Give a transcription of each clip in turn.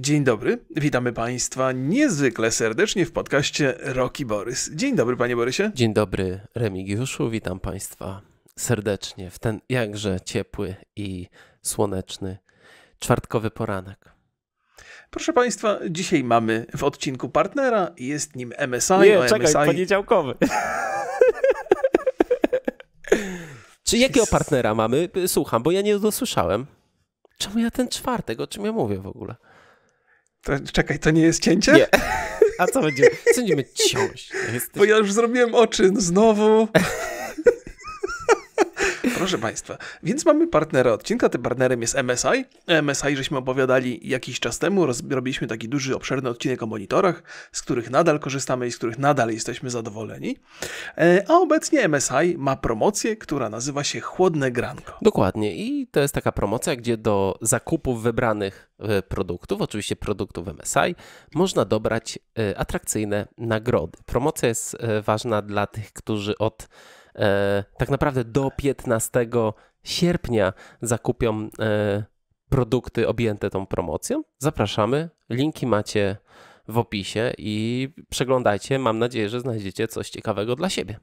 Dzień dobry, witamy Państwa niezwykle serdecznie w podcaście Roki Borys. Dzień dobry, Panie Borysie. Dzień dobry, Remigiuszu, witam Państwa serdecznie w ten jakże ciepły i słoneczny czwartkowy poranek. Proszę Państwa, dzisiaj mamy w odcinku partnera, jest nim MSI. Nie, czekaj, MSI... poniedziałkowy. Czy jakiego partnera mamy? Słucham, bo ja nie dosłyszałem. Czemu ja ten czwartek? O czym ja mówię w ogóle? To, czekaj, to nie jest cięcie? Nie. A co będziemy? Co ciąć? Jesteś... Bo ja już zrobiłem oczy znowu. proszę Państwa. Więc mamy partnera odcinka. Tym partnerem jest MSI. MSI żeśmy opowiadali jakiś czas temu. Robiliśmy taki duży, obszerny odcinek o monitorach, z których nadal korzystamy i z których nadal jesteśmy zadowoleni. E, a obecnie MSI ma promocję, która nazywa się Chłodne Granko. Dokładnie. I to jest taka promocja, gdzie do zakupów wybranych e, produktów, oczywiście produktów MSI, można dobrać e, atrakcyjne nagrody. Promocja jest ważna dla tych, którzy od E, tak naprawdę do 15 sierpnia zakupią e, produkty objęte tą promocją. Zapraszamy. Linki macie w opisie i przeglądajcie. Mam nadzieję, że znajdziecie coś ciekawego dla siebie.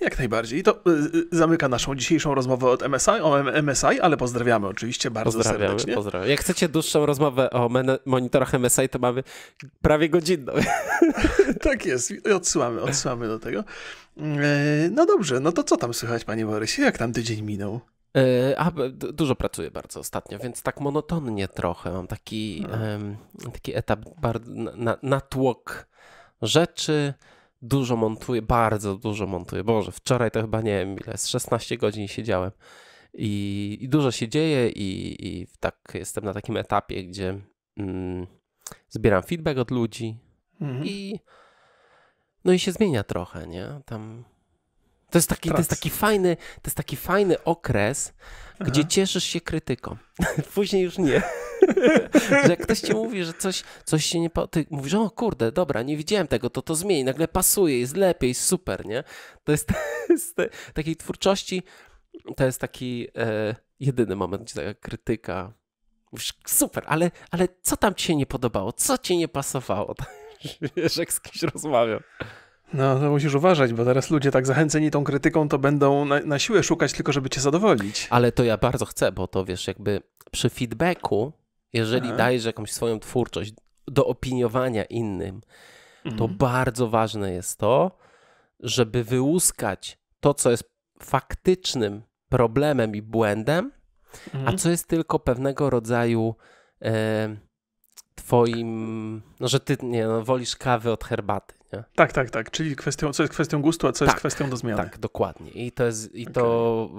Jak najbardziej. I to y, y, zamyka naszą dzisiejszą rozmowę od MSI, o MSI, ale pozdrawiamy oczywiście bardzo pozdrawiamy, serdecznie. Pozdrawiam. Jak chcecie dłuższą rozmowę o monitorach MSI, to mamy prawie godzinną. tak jest. I odsyłamy, odsyłamy do tego. E, no dobrze, no to co tam słychać, panie Borysie? Jak tam tydzień minął? E, a, dużo pracuję bardzo ostatnio, więc tak monotonnie trochę. Mam taki, no. taki etap, na, natłok rzeczy, dużo montuję, bardzo dużo montuję. Boże, wczoraj to chyba nie wiem ile, z 16 godzin siedziałem. I, i dużo się dzieje, i, i, tak jestem na takim etapie, gdzie mm, zbieram feedback od ludzi mhm. i no i się zmienia trochę, nie? Tam. To jest taki, to jest taki fajny, to jest taki fajny okres, Aha. gdzie cieszysz się krytyką. Później już nie. że jak ktoś ci mówi, że coś, coś się nie... Ty mówisz, o kurde, dobra, nie widziałem tego, to to zmieni, nagle pasuje, jest lepiej, super, nie? To jest, z takiej twórczości, to jest taki e, jedyny moment, gdzie taka krytyka... Mówisz, super, ale, ale co tam ci się nie podobało? Co ci nie pasowało? Wiesz, jak z kimś rozmawiam. No, to musisz uważać, bo teraz ludzie tak zachęceni tą krytyką, to będą na, na, siłę szukać tylko, żeby cię zadowolić. Ale to ja bardzo chcę, bo to wiesz, jakby przy feedbacku jeżeli Aha. dajesz jakąś swoją twórczość do opiniowania innym, mhm. to bardzo ważne jest to, żeby wyłuskać to, co jest faktycznym problemem i błędem, mhm. a co jest tylko pewnego rodzaju e, twoim, no że ty nie, no, wolisz kawy od herbaty. Nie? Tak, tak, tak. Czyli kwestią, co jest kwestią gustu, a co tak, jest kwestią do zmiany. Tak, dokładnie. I to jest, i okay. to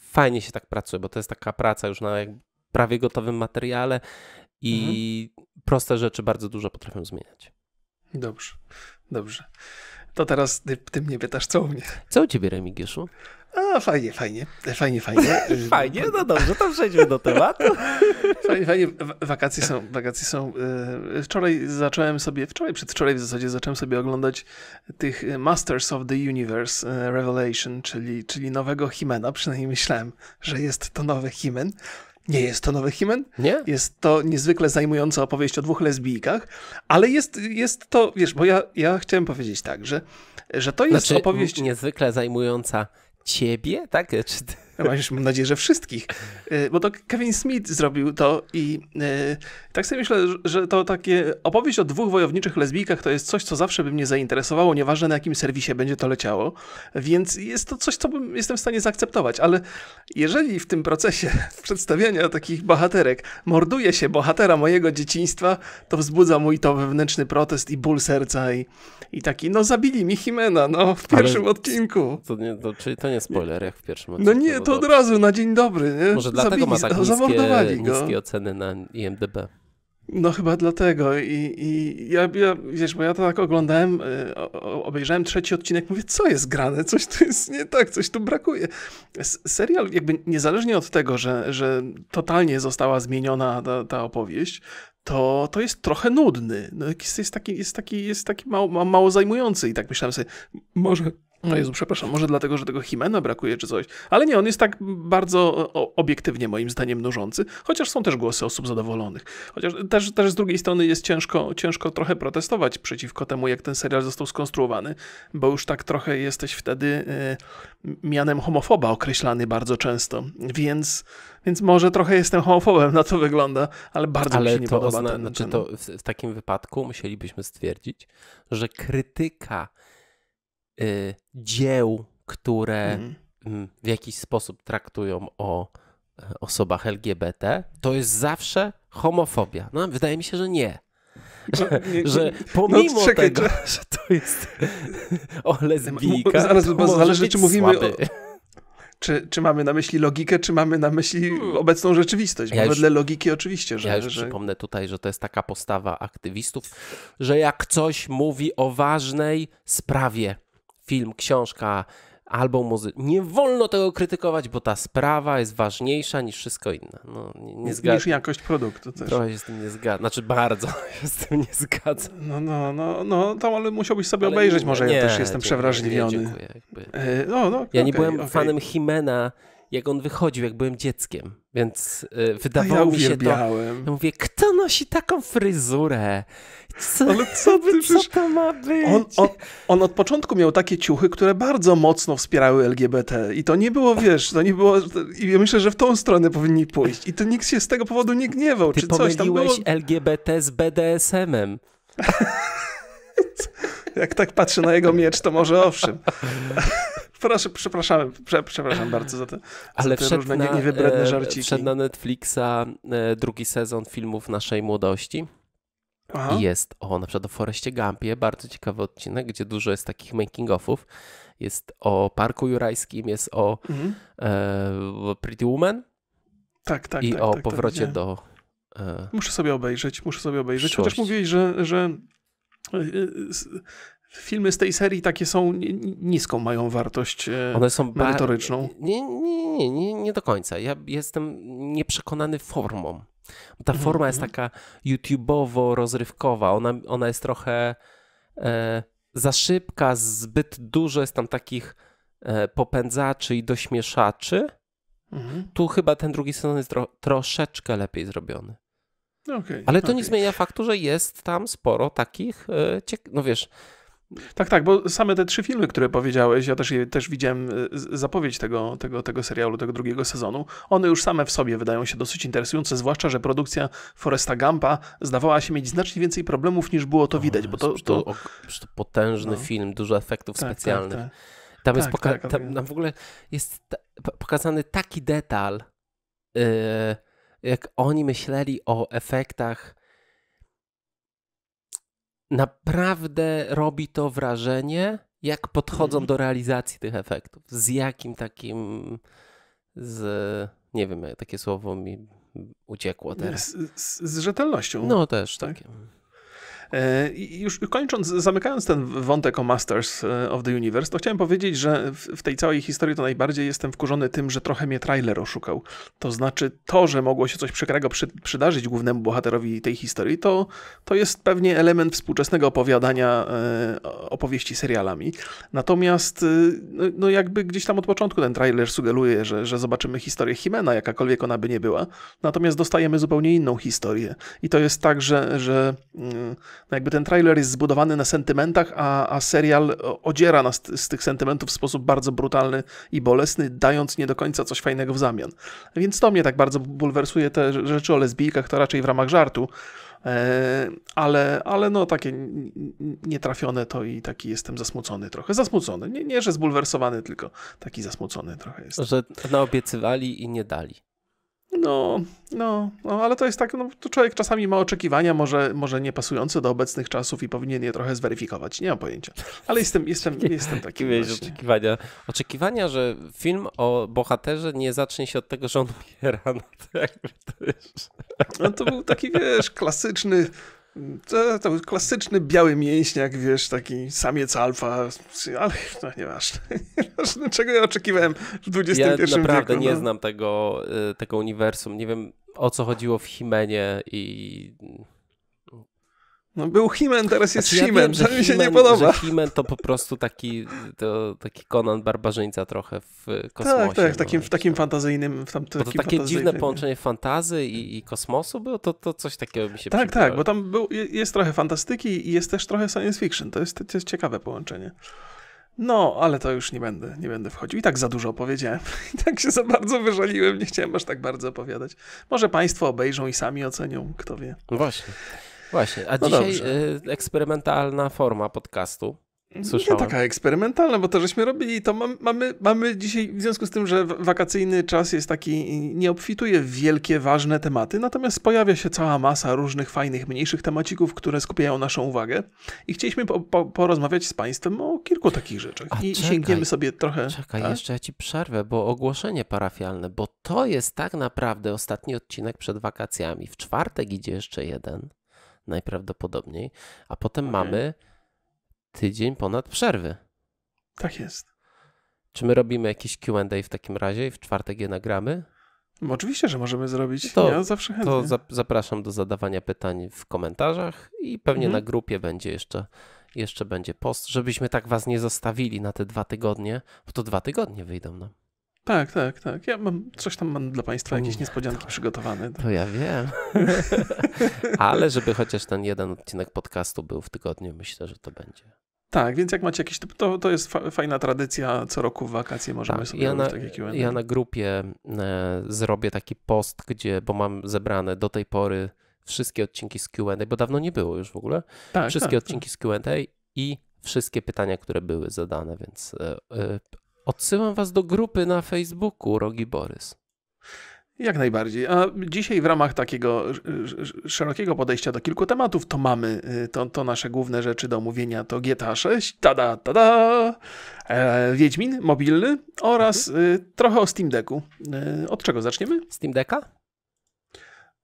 fajnie się tak pracuje, bo to jest taka praca już na prawie gotowym materiale i mhm. proste rzeczy bardzo dużo potrafią zmieniać. Dobrze, dobrze. To teraz ty, ty mnie pytasz, co u mnie? Co u ciebie, Remigieszu? A, fajnie, fajnie, fajnie, fajnie. fajnie, no dobrze, to przejdźmy do tematu. fajnie, fajnie, wakacje są, wakacje są. E, wczoraj zacząłem sobie, wczoraj, przedwczoraj w zasadzie zacząłem sobie oglądać tych e, Masters of the Universe e, Revelation, czyli, czyli nowego Himena, przynajmniej myślałem, że jest to nowy Himen. Nie jest to nowy Himen. Nie? Jest to niezwykle zajmująca opowieść o dwóch lesbijkach, ale jest, jest to, wiesz, bo ja, ja chciałem powiedzieć tak, że, że to jest znaczy, opowieść... niezwykle zajmująca ciebie, tak? Czy ty już mam nadzieję, że wszystkich, y, bo to Kevin Smith zrobił to i y, tak sobie myślę, że to takie opowieść o dwóch wojowniczych lesbijkach to jest coś, co zawsze by mnie zainteresowało, nieważne na jakim serwisie będzie to leciało, więc jest to coś, co bym, jestem w stanie zaakceptować, ale jeżeli w tym procesie przedstawiania takich bohaterek morduje się bohatera mojego dzieciństwa, to wzbudza mój to wewnętrzny protest i ból serca i, i taki, no zabili mi Chimena, no, w pierwszym ale odcinku. To nie, to, czyli to nie spoiler, jak w pierwszym no odcinku. No nie, to to od razu, na dzień dobry, nie? Może dlatego Zabili, ma tak niskie, niskie oceny na IMDB. No chyba dlatego i, i ja, ja, wiesz, bo ja to tak oglądałem, y, obejrzałem trzeci odcinek, mówię, co jest grane, coś tu jest nie tak, coś tu brakuje. serial jakby niezależnie od tego, że, że totalnie została zmieniona ta, ta opowieść, to, to jest trochę nudny. No, jest, jest taki, jest taki, jest taki mało, mało zajmujący i tak myślałem sobie, może no Jezu, przepraszam, może dlatego, że tego Himena brakuje czy coś. Ale nie, on jest tak bardzo obiektywnie moim zdaniem nużący, chociaż są też głosy osób zadowolonych. Chociaż też, też z drugiej strony jest ciężko, ciężko trochę protestować przeciwko temu, jak ten serial został skonstruowany, bo już tak trochę jesteś wtedy y, mianem homofoba określany bardzo często. Więc, więc może trochę jestem homofobem, na to wygląda, ale bardzo ale mi się nie podoba. Ale ten, znaczy ten... to w, w takim wypadku musielibyśmy stwierdzić, że krytyka y, dzieł, które mm. w jakiś sposób traktują o e, osobach LGBT, to jest zawsze homofobia. No, wydaje mi się, że nie. No, że, no, nie, nie. że no, pomimo no, czekaj, tego, że to jest o lesbijkach, Zaraz, to zależy, czy mówimy słaby. o... Czy, czy, mamy na myśli logikę, czy mamy na myśli hmm. obecną rzeczywistość? Bo ja wedle logiki oczywiście, że... Ja już że... przypomnę tutaj, że to jest taka postawa aktywistów, że jak coś mówi o ważnej sprawie, film, książka, albo muzyczny. Nie wolno tego krytykować, bo ta sprawa jest ważniejsza niż wszystko inne. No, nie, nie Niż jakość produktu też. Trochę się z tym nie zgadzam. Znaczy bardzo się z tym nie zgadzam. No, no, no, no To, ale musiałbyś sobie ale obejrzeć, nie, może nie, ja też jestem dziękuję, przewrażliwiony. Nie, dziękuję, jakby... E, no, no, ja okay, nie byłem okay. fanem Himena jak on wychodził, jak byłem dzieckiem. Więc y, wydawało ja mi się to. Ja mówię, kto nosi taką fryzurę? Co, Ale co, ty, co przecież... to ma być? On, on, on, od początku miał takie ciuchy, które bardzo mocno wspierały LGBT. I to nie było, wiesz, to nie było. I ja myślę, że w tą stronę powinni pójść. I to nikt się z tego powodu nie gniewał. Ty czy coś tam było... LGBT z BDSM-em. Jak tak patrzę na jego miecz, to może owszem. proszę, przepraszam, prze, przepraszam bardzo za to. Ale za te różne na, niewybredne e, Wszedł na Netflixa e, drugi sezon filmów naszej młodości. Aha. I jest o na przykład o Foreście Gumpie, bardzo ciekawy odcinek, gdzie dużo jest takich making-offów. Jest o Parku Jurajskim, jest o mhm. e, Pretty Woman. Tak, tak. I tak, o tak, tak powrocie tak, do... E, muszę sobie obejrzeć, muszę sobie obejrzeć. Przyszłości. Chociaż mówiłeś, że, że e, filmy z tej serii takie są, niską mają wartość e, One są merytoryczną. Nie, nie, nie, nie, nie do końca. Ja jestem nieprzekonany formą. Ta forma jest mhm. taka YouTube'owo-rozrywkowa. Ona, ona jest trochę e, za szybka, zbyt dużo jest tam takich e, popędzaczy i dośmieszaczy. Mhm. Tu chyba ten drugi sezon jest tro, troszeczkę lepiej zrobiony. No okay, Ale to okay. nie zmienia faktu, że jest tam sporo takich, e, no wiesz, tak, tak, bo same te trzy filmy, które powiedziałeś, ja też, je, też widziałem e, zapowiedź tego, tego, tego serialu, tego drugiego sezonu, one już same w sobie wydają się dosyć interesujące, zwłaszcza, że produkcja Foresta Gampa zdawała się mieć znacznie więcej problemów niż było to widać, bo to... to, to... potężny no. film, dużo efektów tak, tak specjalnych. Tak, tak. Tam jest tak, poka- tak, tam, tam w ogóle jest pokazany taki detal, yy, jak oni myśleli o efektach naprawdę robi to wrażenie, jak podchodzą mhm. do realizacji tych efektów. Z jakim takim, z, nie wiem, takie słowo mi uciekło teraz. Z, z, z rzetelnością. No też tak? takie. E, już kończąc, zamykając ten wątek o Masters e, of the Universe, to chciałem powiedzieć, że w tej całej historii to najbardziej jestem wkurzony tym, że trochę mnie trailer oszukał. To znaczy to, że mogło się coś przykrego przy, przydarzyć głównemu bohaterowi tej historii, to, to jest pewnie element współczesnego opowiadania e, opowieści serialami. Natomiast no, no jakby gdzieś tam od początku ten trailer sugeruje, że, że zobaczymy historię Himena, jakakolwiek ona by nie była. Natomiast dostajemy zupełnie inną historię. I to jest tak, że, że mm, no jakby ten trailer jest zbudowany na sentymentach, a, a serial odziera nas z tych sentymentów w sposób bardzo brutalny i bolesny, dając nie do końca coś fajnego w zamian. Więc to mnie tak bardzo bulwersuje te rzeczy o lesbijkach, to raczej w ramach żartu e, ale, ale no takie nietrafione to i taki jestem zasmucony trochę. Zasmucony, nie, nie że zbulwersowany, tylko taki zasmucony trochę jest. Że naobiecywali i nie dali. No, no, no, ale to jest tak, no, to człowiek czasami ma oczekiwania, może, może nie pasujące do obecnych czasów i powinien je trochę zweryfikować. Nie mam pojęcia. Ale jestem, jestem, nie, jestem taki. oczekiwania. Oczekiwania, że film o bohaterze nie zacznie się od tego, że on umiera. No to, jakby to, jest... no to był taki, wiesz, klasyczny to, to klasyczny biały mięśniak, wiesz, taki samiec alfa, ale no nieważne. nieważne czego ja oczekiwałem w XXI ja wieku. Ja naprawdę no. nie znam tego, y, tego uniwersum. Nie wiem, o co chodziło w Himenie i no był Himen, teraz jest znaczy, Himen. Ja mi się nie podoba. Himen to po prostu taki, to, taki Conan barbarzyńca trochę w kosmosie. Tak, tak, w no, takim, no, w takim fantazyjnym. W tam, to takim takie dziwne połączenie fantazy i, i kosmosu było, to, to coś takiego mi się Tak, tak, bo tam był, jest trochę fantastyki i jest też trochę science fiction. To jest, to jest ciekawe połączenie. No, ale to już nie będę, nie będę wchodził. I tak za dużo opowiedziałem. I tak się za bardzo wyżaliłem, nie chciałem aż tak bardzo opowiadać. Może Państwo obejrzą i sami ocenią, kto wie. No właśnie. Właśnie, a no dzisiaj dobrze. Y, eksperymentalna forma podcastu. Słyszałem. Nie taka eksperymentalna, bo to żeśmy robili, to mam, mamy, mamy dzisiaj, w związku z tym, że wakacyjny czas jest taki, nie obfituje w wielkie, ważne tematy, natomiast pojawia się cała masa różnych fajnych, mniejszych temacików, które skupiają naszą uwagę i chcieliśmy po, po, porozmawiać z Państwem o kilku takich rzeczach A i czekaj, sięgniemy sobie trochę. Czekaj, tak? jeszcze ja Ci przerwę, bo ogłoszenie parafialne, bo to jest tak naprawdę ostatni odcinek przed wakacjami. W czwartek idzie jeszcze jeden najprawdopodobniej, a potem okay. mamy tydzień ponad przerwy. Tak jest. Czy my robimy jakieś QA w takim razie i w czwartek je nagramy? Oczywiście, że możemy zrobić. To, ja zawsze chętnie. To zapraszam do zadawania pytań w komentarzach i pewnie mhm. na grupie będzie jeszcze, jeszcze będzie post, żebyśmy tak was nie zostawili na te dwa tygodnie, bo to dwa tygodnie wyjdą nam. No. Tak, tak, tak. Ja mam coś tam mam dla Państwa, jakieś mm. niespodzianki to, przygotowane. To ja wiem. Ale żeby chociaż ten jeden odcinek podcastu był w tygodniu, myślę, że to będzie. Tak, więc jak macie jakieś, to, to jest fa fajna tradycja, co roku w wakacje możemy tak, sobie ja na, takie Q&A. Ja na grupie e, zrobię taki post, gdzie, bo mam zebrane do tej pory wszystkie odcinki z Q&A, bo dawno nie było już w ogóle, tak, wszystkie tak, odcinki tak. z Q&A i wszystkie pytania, które były zadane, więc e, e, Odsyłam was do grupy na Facebooku Rogi Borys. Jak najbardziej. A dzisiaj w ramach takiego szerokiego podejścia do kilku tematów, to mamy y, to, to nasze główne rzeczy do omówienia to GTA 6, tada, tada, e, Wiedźmin mobilny oraz mhm. Y, trochę o Steam Decku. E, od czego zaczniemy? Steam Decka?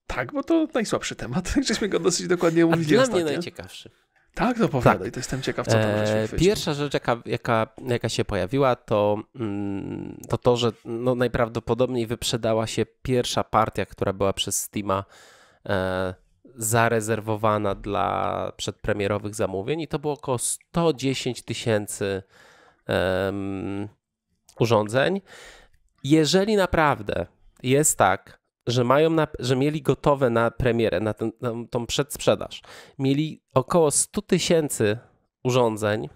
Tak, bo to najsłabszy temat. Żeśmy go dosyć dokładnie omówili A dla ostatnio. najciekawszy. Tak, zapowiadaj, tak. to jestem ciekaw, co tam e, Pierwsza rzecz, jaka, jaka, jaka się pojawiła, to, mm, to to, że no najprawdopodobniej wyprzedała się pierwsza partia, która była przez Steama e, zarezerwowana dla przedpremierowych zamówień i to było około 110 tysięcy urządzeń. Jeżeli naprawdę jest tak, że, mają na, że mieli gotowe na premierę, na, ten, na tą przedsprzedaż, mieli około 100 tysięcy urządzeń,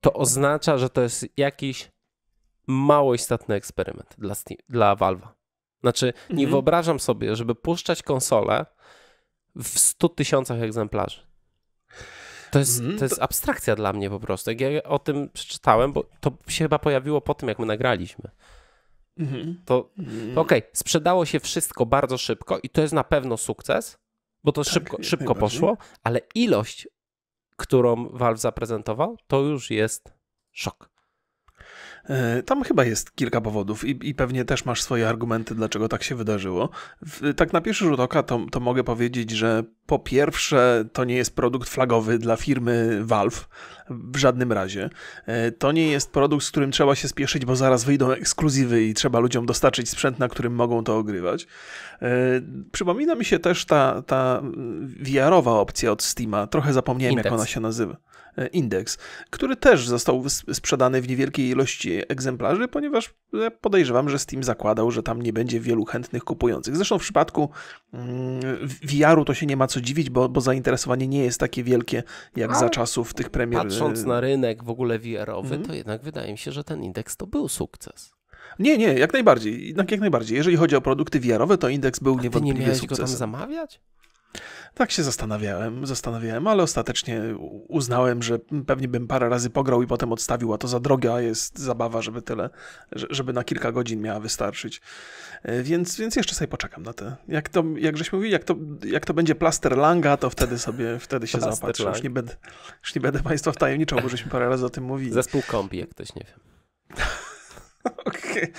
to oznacza, że to jest jakiś mało istotny eksperyment dla, dla Valve'a. Znaczy, nie mhm. wyobrażam sobie, żeby puszczać konsolę w 100 tysiącach egzemplarzy. To jest, mhm. to jest abstrakcja dla mnie po prostu. Jak ja o tym przeczytałem, bo to się chyba pojawiło po tym, jak my nagraliśmy. Mhm. To, mhm. to okej, okay. sprzedało się wszystko bardzo szybko i to jest na pewno sukces, bo to tak, szybko, szybko poszło, ale ilość, którą Valve zaprezentował, to już jest szok. E, tam chyba jest kilka powodów i, i, pewnie też masz swoje argumenty, dlaczego tak się wydarzyło. W, tak na pierwszy rzut oka to, to mogę powiedzieć, że po pierwsze, to nie jest produkt flagowy dla firmy Valve w żadnym razie. E, to nie jest produkt, z którym trzeba się spieszyć, bo zaraz wyjdą ekskluzywy i trzeba ludziom dostarczyć sprzęt, na którym mogą to ogrywać. E, przypomina mi się też ta, ta VR-owa opcja od Steama, trochę zapomniałem jak ona się nazywa. E, Indeks, który też został sprzedany w niewielkiej ilości egzemplarzy, ponieważ podejrzewam, że Steam zakładał, że tam nie będzie wielu chętnych kupujących. Zresztą w przypadku VR-u mm, to się nie ma co co dziwić, bo, bo zainteresowanie nie jest takie wielkie jak Ale za czasów tych premier. Patrząc y, na rynek w ogóle VR-owy, mm to jednak wydaje mi się, że ten indeks to był sukces. Nie, nie, jak najbardziej. Jak najbardziej. Jeżeli chodzi o produkty VR-owe, to indeks był A ty niewątpliwie nie miałeś sukcesem. go tam zamawiać? Tak się zastanawiałem, zastanawiałem, ale ostatecznie uznałem, że pewnie bym parę razy pograł i potem odstawił, a to za droga jest zabawa, żeby tyle, żeby na kilka godzin miała wystarczyć. E, więc, więc jeszcze sobie poczekam na te. Jak to, jak żeś mówił, jak to, jak to będzie plaster Langa, to wtedy sobie, wtedy się zapatrzę. Już już nie będę Państwa wtajemniczał, bo żeśmy parę razy o tym mówili. Zespół kombi, jak ktoś nie wiem. Okej, okay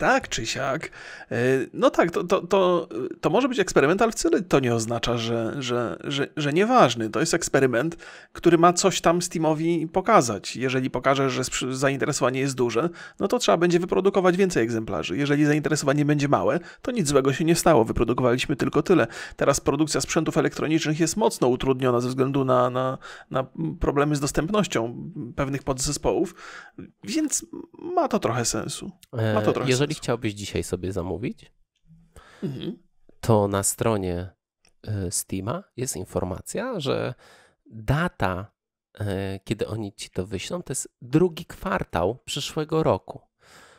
tak czy siak. E, no tak, to, to, to, to może być eksperyment, ale wcale to nie oznacza, że, że, że, że nieważny. To jest eksperyment, który ma coś tam Steamowi pokazać. Jeżeli pokaże, że zainteresowanie jest duże, no to trzeba będzie wyprodukować więcej egzemplarzy. Jeżeli zainteresowanie będzie małe, to nic złego się nie stało. Wyprodukowaliśmy tylko tyle. Teraz produkcja sprzętów elektronicznych jest mocno utrudniona ze względu na, na, na problemy z dostępnością pewnych podzespołów, więc ma to trochę sensu. Ma to e, trochę sensu jeżeli chciałbyś dzisiaj sobie zamówić, mhm. to na stronie y, Steama jest informacja, że data, y, kiedy oni ci to wyślą, to jest drugi kwartał przyszłego roku.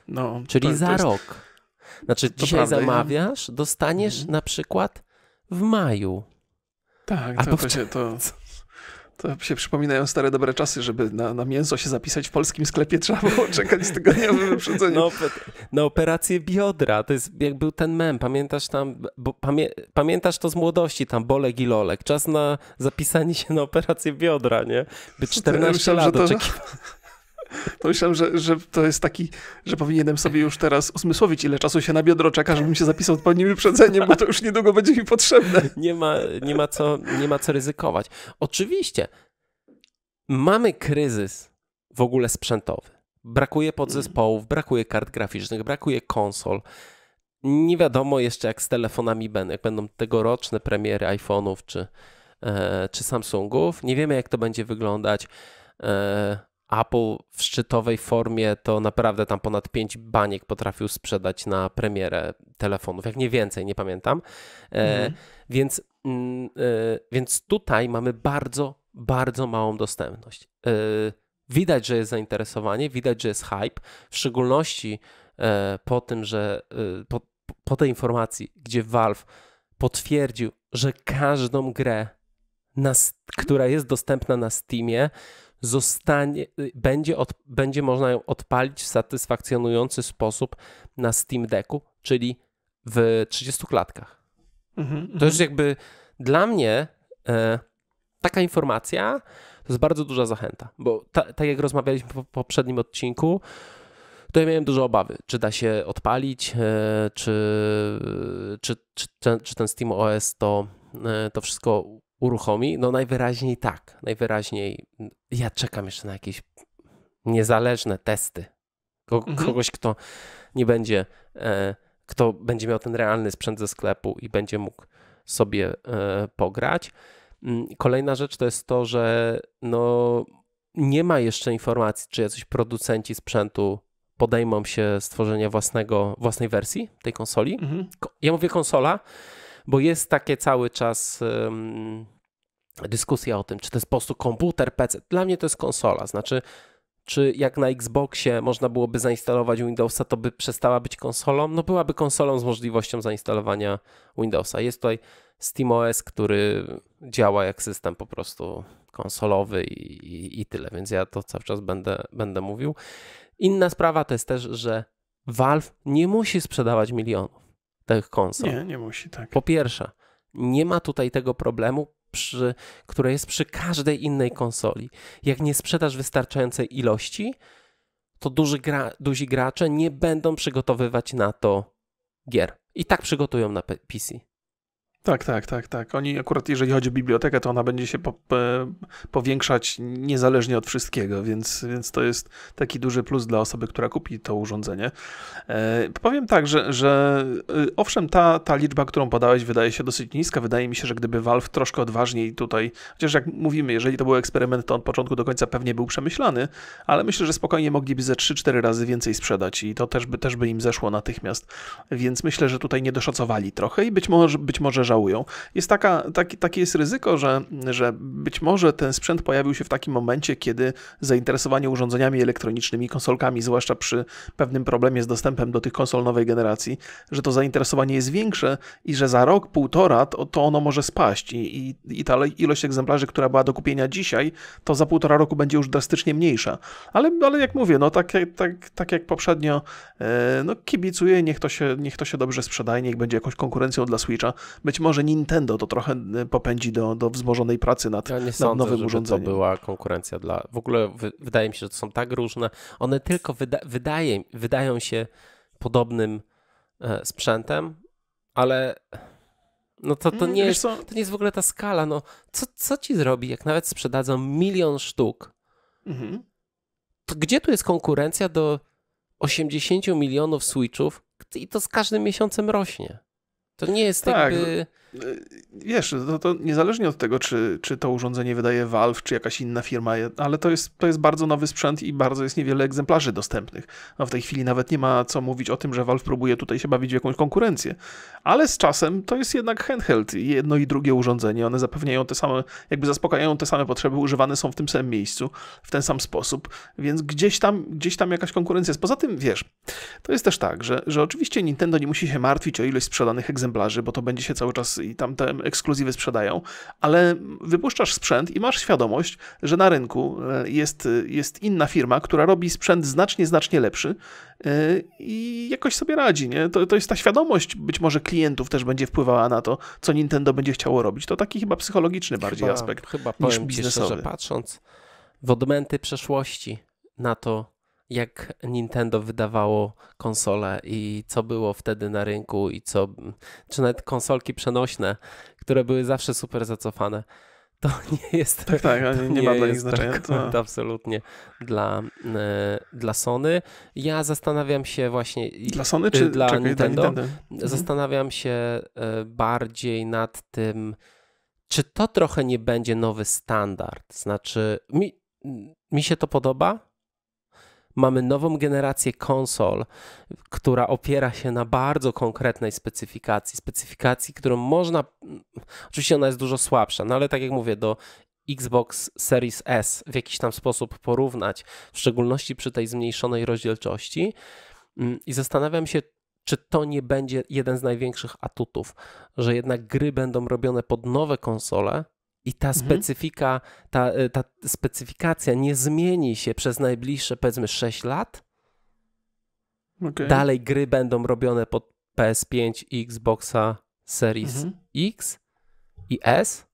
No, Czyli to, za to jest... rok. Znaczy, to dzisiaj prawda, zamawiasz, dostaniesz mhm. na przykład w maju. Tak, to, to, się, to, to się przypominają stare dobre czasy, żeby na, na mięso się zapisać w polskim sklepie trzeba było czekać z tygodniowym wyprzedzeniem. No, na operację biodra, to jest jak był ten mem, pamiętasz tam, bo pamię, pamiętasz to z młodości, tam Bolek i Lolek, czas na zapisanie się na operację biodra, nie? By 14 lat oczekiwał. Pomyślałem, że, że to jest taki, że powinienem sobie już teraz usmysłowić, ile czasu się na biodro czeka, żebym się zapisał z pełnym wyprzedzeniem, bo to już niedługo będzie mi potrzebne. Nie ma, nie ma, co, nie ma co ryzykować. Oczywiście mamy kryzys w ogóle sprzętowy. Brakuje podzespołów, brakuje kart graficznych, brakuje konsol. Nie wiadomo jeszcze jak z telefonami będą, jak będą tegoroczne premiery iPhone'ów czy, e, czy Samsungów. Nie wiemy jak to będzie wyglądać e, Apple w szczytowej formie to naprawdę tam ponad 5 baniek potrafił sprzedać na premierę telefonów, jak nie więcej, nie pamiętam. E, mhm. więc, mm, e, więc tutaj mamy bardzo, bardzo małą dostępność. E, widać, że jest zainteresowanie, widać, że jest hype, w szczególności e, po tym, że po, po tej informacji, gdzie Valve potwierdził, że każdą grę, na, która jest dostępna na Steamie, zostanie, y, będzie, od, będzie można ją odpalić w satysfakcjonujący sposób na Steam Decku, czyli w 30 klatkach. Mhm, to mhm. jest jakby dla mnie e, taka informacja to jest bardzo duża zachęta, bo ta, tak jak rozmawialiśmy w po, poprzednim odcinku, to ja miałem dużo obawy, czy da się odpalić, e, czy, czy, czy, ten, czy ten Steam OS to, e, to wszystko uruchomi? No najwyraźniej tak. Najwyraźniej ja czekam jeszcze na jakieś niezależne testy. Mhm. kogoś, kto nie będzie, e, kto będzie miał ten realny sprzęt ze sklepu i będzie mógł sobie e, pograć. Mm, kolejna rzecz to jest to, że no, nie ma jeszcze informacji, czy jacyś producenci sprzętu podejmą się stworzenia własnego, własnej wersji tej konsoli. Mhm. Ja mówię konsola, bo jest takie cały czas um, dyskusja o tym, czy to jest po prostu komputer, PC. Dla mnie to jest konsola, znaczy czy jak na Xboxie można byłoby zainstalować Windowsa, to by przestała być konsolą? No byłaby konsolą z możliwością zainstalowania Windowsa. Jest tutaj SteamOS, który działa jak system po prostu konsolowy i, i, i tyle, więc ja to cały czas będę, będę mówił. Inna sprawa to jest też, że Valve nie musi sprzedawać milionów tych konsol. Nie, nie musi, tak. Po pierwsze, nie ma tutaj tego problemu przy, które jest przy każdej innej konsoli. Jak nie sprzedasz wystarczającej ilości, to duży gra, duzi gracze nie będą przygotowywać na to gier. I tak przygotują na PC. Tak, tak, tak, tak. Oni akurat, jeżeli chodzi o bibliotekę, to ona będzie się po, powiększać niezależnie od wszystkiego, więc, więc to jest taki duży plus dla osoby, która kupi to urządzenie. E, powiem tak, że, że y, owszem, ta, ta liczba, którą podałeś, wydaje się dosyć niska. Wydaje mi się, że gdyby Valve troszkę odważniej tutaj, chociaż jak mówimy, jeżeli to był eksperyment, to od początku do końca pewnie był przemyślany, ale myślę, że spokojnie mogliby ze 3-4 razy więcej sprzedać i to też by, też by im zeszło natychmiast. Więc myślę, że tutaj nie doszacowali trochę i być może, być może że żałują. Jest taka, taki, takie jest ryzyko, że, że być może ten sprzęt pojawił się w takim momencie, kiedy zainteresowanie urządzeniami elektronicznymi, konsolkami, zwłaszcza przy pewnym problemie z dostępem do tych konsol nowej generacji, że to zainteresowanie jest większe i że za rok, półtora to, to ono może spaść i, i, i ta ilość egzemplarzy, która była do kupienia dzisiaj, to za półtora roku będzie już drastycznie mniejsza. Ale, ale jak mówię, no tak, tak, tak jak poprzednio, e, no kibicuję, niech to, się, niech to się dobrze sprzedaje, niech będzie jakąś konkurencją dla Switcha. Być może Nintendo to trochę y, popędzi do, do wzmożonej pracy nad, ja nie nad sądzę, nowym żeby urządzeniem. To była konkurencja dla. W ogóle wydaje mi się, że to są tak różne. One tylko wyda, wydaje, wydają się podobnym e, sprzętem, ale. No to, to, mm, nie jest, to nie jest w ogóle ta skala. No, co, co ci zrobi, jak nawet sprzedadzą milion sztuk? Mhm. To gdzie tu jest konkurencja do 80 milionów switchów i to z każdym miesiącem rośnie? To nie jest tak. Jakby Y, wiesz, to to niezależnie od tego, czy, czy to urządzenie wydaje Valve, czy jakaś inna firma, ale to jest, to jest bardzo nowy sprzęt i bardzo jest niewiele egzemplarzy dostępnych. No w tej chwili nawet nie ma co mówić o tym, że Valve próbuje tutaj się bawić w jakąś konkurencję. Ale z czasem to jest jednak handheld, jedno i drugie urządzenie, one zapewniają te same, jakby zaspokajają te same potrzeby, używane są w tym samym miejscu, w ten sam sposób, więc gdzieś tam, gdzieś tam jakaś konkurencja jest. Poza tym, wiesz, to jest też tak, że, że oczywiście Nintendo nie musi się martwić o ilość sprzedanych egzemplarzy, bo to będzie się cały czas i tam te ekskluzywy sprzedają, ale wypuszczasz sprzęt i masz świadomość, że na rynku e, jest, jest inna firma, która robi sprzęt znacznie, znacznie lepszy e, i jakoś sobie radzi. Nie? To, to jest ta świadomość, być może klientów też będzie wpływała na to, co Nintendo będzie chciało robić. To taki chyba psychologiczny bardziej chyba, aspekt chyba niż biznesowy. Szczerze, patrząc w odmęty przeszłości na to, jak Nintendo wydawało konsole i co było wtedy na rynku i co, czy nawet konsolki przenośne, które były zawsze super zacofane. To nie jest. Tak, tak, nie, nie, ma dla nich znaczenia. To... Tak absolutnie dla, y, dla Sony. Ja zastanawiam się właśnie. Dla Sony y, czy dla, czekaj, Nintendo, dla Nintendo? Mhm. Mhm. Zastanawiam się y, bardziej nad tym, czy to trochę nie będzie nowy standard. Znaczy, mi, mi się to podoba, mamy nową generację konsol, która opiera się na bardzo konkretnej specyfikacji, specyfikacji, którą można, oczywiście ona jest dużo słabsza, no ale tak jak mówię, do Xbox Series S w jakiś tam sposób porównać, w szczególności przy tej zmniejszonej rozdzielczości. Mm, I zastanawiam się, czy to nie będzie jeden z największych atutów, że jednak gry będą robione pod nowe konsole, i ta mhm. specyfika, ta, e, ta specyfikacja nie zmieni się przez najbliższe powiedzmy 6 lat. Okay. Dalej gry będą robione pod PS5 i Xboxa Series mhm. X i S.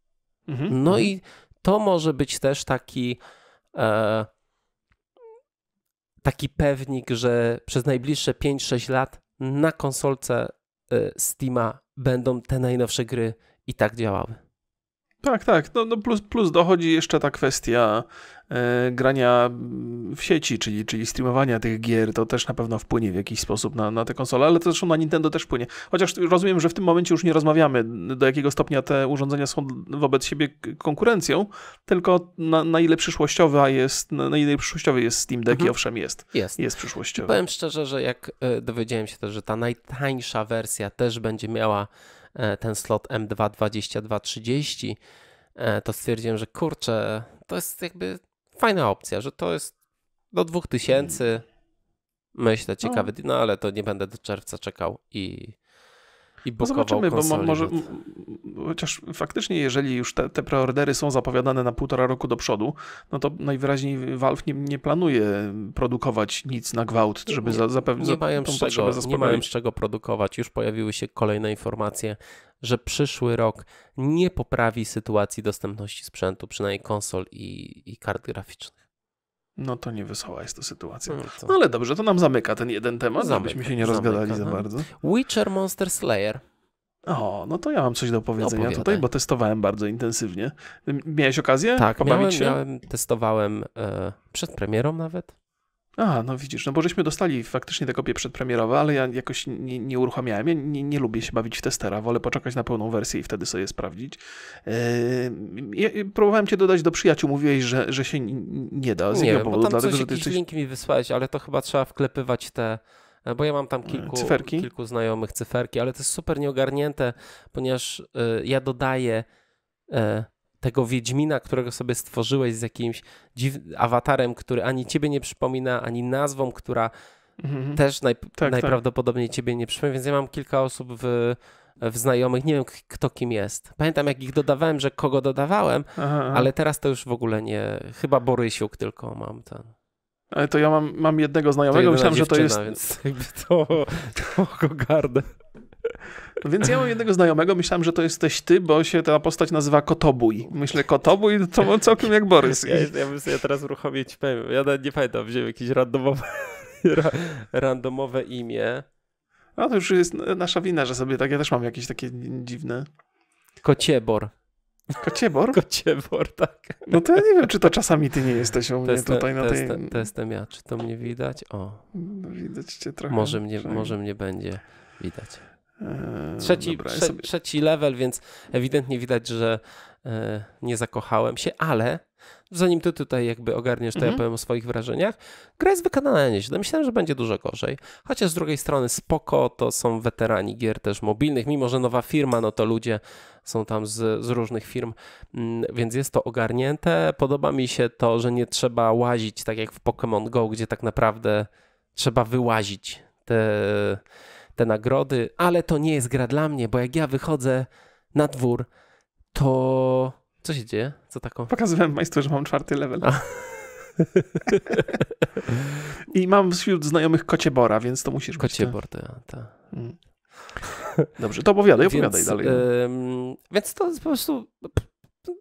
Mhm. No mhm. i to może być też taki e, taki pewnik, że przez najbliższe 5-6 lat na konsolce e, Steama będą te najnowsze gry i tak działały. Tak, tak. No, no plus, plus dochodzi jeszcze ta kwestia e, grania w sieci, czyli, czyli streamowania tych gier. To też na pewno wpłynie w jakiś sposób na, na tę konsolę, ale to zresztą na Nintendo też wpłynie. Chociaż rozumiem, że w tym momencie już nie rozmawiamy, do jakiego stopnia te urządzenia są wobec siebie konkurencją, tylko na, na ile przyszłościowa jest, na, na ile przyszłościowy jest Steam Deck mhm. i owszem jest. Jest. Jest przyszłościowy. I powiem szczerze, że jak e, dowiedziałem się też, że ta najtańsza wersja też będzie miała E, ten slot M2 2230, e, to stwierdziłem, że kurczę, to jest jakby fajna opcja, że to jest do 2000. Mhm. Myślę, no. ciekawy, no. ale to nie będę do czerwca czekał i, i no bukował no Zobaczymy, bo mo może, chociaż faktycznie, jeżeli już te, te preordery są zapowiadane na półtora roku do przodu, no to najwyraźniej Valve nie, nie planuje produkować nic na gwałt, żeby zapewnić nie mają czego, Nie mają z czego produkować. Już pojawiły się kolejne informacje, że przyszły rok nie poprawi sytuacji dostępności sprzętu, przynajmniej konsol i, i kart graficznych. No to niewesoła jest to sytuacja. No, no ale dobrze, to nam zamyka ten jeden temat, zamyka, się nie zamyka, rozgadali no. za bardzo. Witcher Monster Slayer o, no to ja mam coś do powiedzenia Opowiadaj. tutaj, bo testowałem bardzo intensywnie. Miałeś okazję tak, pobawić miałem, się? Miałem, testowałem e, przed premierą nawet. A, no widzisz, no bo żeśmy dostali faktycznie te kopie przedpremierowe, ale ja jakoś nie, nie uruchamiałem. Ja nie, nie, lubię się bawić w testera, wolę poczekać na pełną wersję i wtedy sobie sprawdzić. Yy, próbowałem cię dodać do przyjaciół, mówiłeś, że, że się nie da z nie, powodu. Bo tam dlatego, coś, że ty jesteś... link mi wysłałeś, ale to chyba trzeba wklepywać te E, bo ja mam tam e, kilku, cyferki. kilku znajomych cyferki, ale to jest super nieogarnięte, ponieważ e, ja dodaję tego Wiedźmina, którego sobie stworzyłeś z jakimś dziw... awatarem, który ani ciebie nie przypomina, ani nazwą, która mhm. też naj... Tak, tak, najprawdopodobniej tak. ciebie nie przypomina, więc ja mam kilka osób w w znajomych, nie wiem kto kim jest. Pamiętam jak ich dodawałem, że kogo dodawałem, aha, aha. ale teraz to już w ogóle nie, chyba Borysiuk tylko mam ten. Ale to ja mam, mam jednego znajomego, myślałem, że to jest... Więc jakby to, to kogardę. Więc ja mam jednego znajomego, myślałem, że to jesteś ty, bo się ta postać nazywa Kotobuj. Myślę, Kotobuj to całkiem jak Borys. Ja, ja bym sobie teraz uruchomić, powiem, ja nawet nie pamiętam, wziąłem jakieś randomowe, ra, randomowe imię. No to już jest nasza wina, że sobie tak, ja też mam jakieś takie dziwne. Kociebor. Kociebor? Kociebor, tak. No to ja nie wiem, czy to czasami ty nie jesteś u mnie jest tutaj na tej... to jestem ja. Czy to mnie widać? O. No, widać cię trochę. Może mnie, może mnie będzie widać. Eee, trzeci, dobra, ja sobie... trzeci level, więc ewidentnie widać, że e, nie zakochałem się, ale zanim ty tutaj jakby ogarniesz, to mm -hmm. ja mhm. powiem o swoich wrażeniach. Gra jest wykonana nieźle. Myślałem, że będzie dużo gorzej. Chociaż z drugiej strony spoko, to są weterani gier też mobilnych, mimo że nowa firma, no to ludzie są tam z, z różnych firm, mm, więc jest to ogarnięte. Podoba mi się to, że nie trzeba łazić tak jak w Pokémon Go, gdzie tak naprawdę trzeba wyłazić te, te nagrody, ale to nie jest gra dla mnie, bo jak ja wychodzę na dwór, to co się dzieje? Co taką? Pokazywałem Państwu, że mam czwarty level. I mam wśród znajomych kociebora, więc to musisz Kociebor, być. Kociebor, to ja, mm. Dobrze, to opowiadaj, opowiadaj więc, dalej. więc to po prostu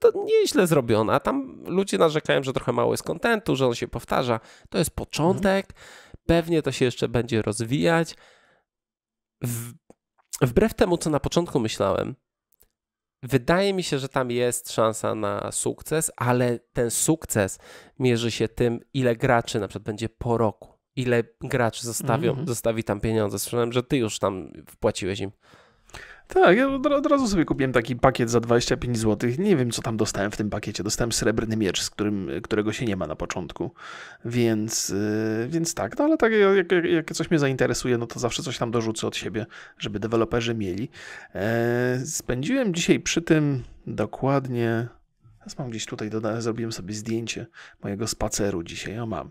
to nieźle zrobione. A tam ludzie narzekają, że trochę mało jest kontentu, że on się powtarza. To jest początek, pewnie to się jeszcze będzie rozwijać. W, wbrew temu, co na początku myślałem, Wydaje mi się, że tam jest szansa na sukces, ale ten sukces mierzy się tym, ile graczy na przykład będzie po roku, ile graczy zostawią, mm -hmm. zostawi tam pieniądze. Słyszałem, że ty już tam wpłaciłeś im. Tak, ja od razu sobie kupiłem taki pakiet za 25 zł. Nie wiem, co tam dostałem w tym pakiecie. Dostałem srebrny miecz, z którym, którego się nie ma na początku. Więc, yy, więc tak, no ale tak, jak, jak, jak, coś mnie zainteresuje, no to zawsze coś tam dorzucę od siebie, żeby deweloperzy mieli. Eee, spędziłem dzisiaj przy tym dokładnie Teraz mam gdzieś tutaj dodane, zrobiłem sobie zdjęcie mojego spaceru dzisiaj, ja mam.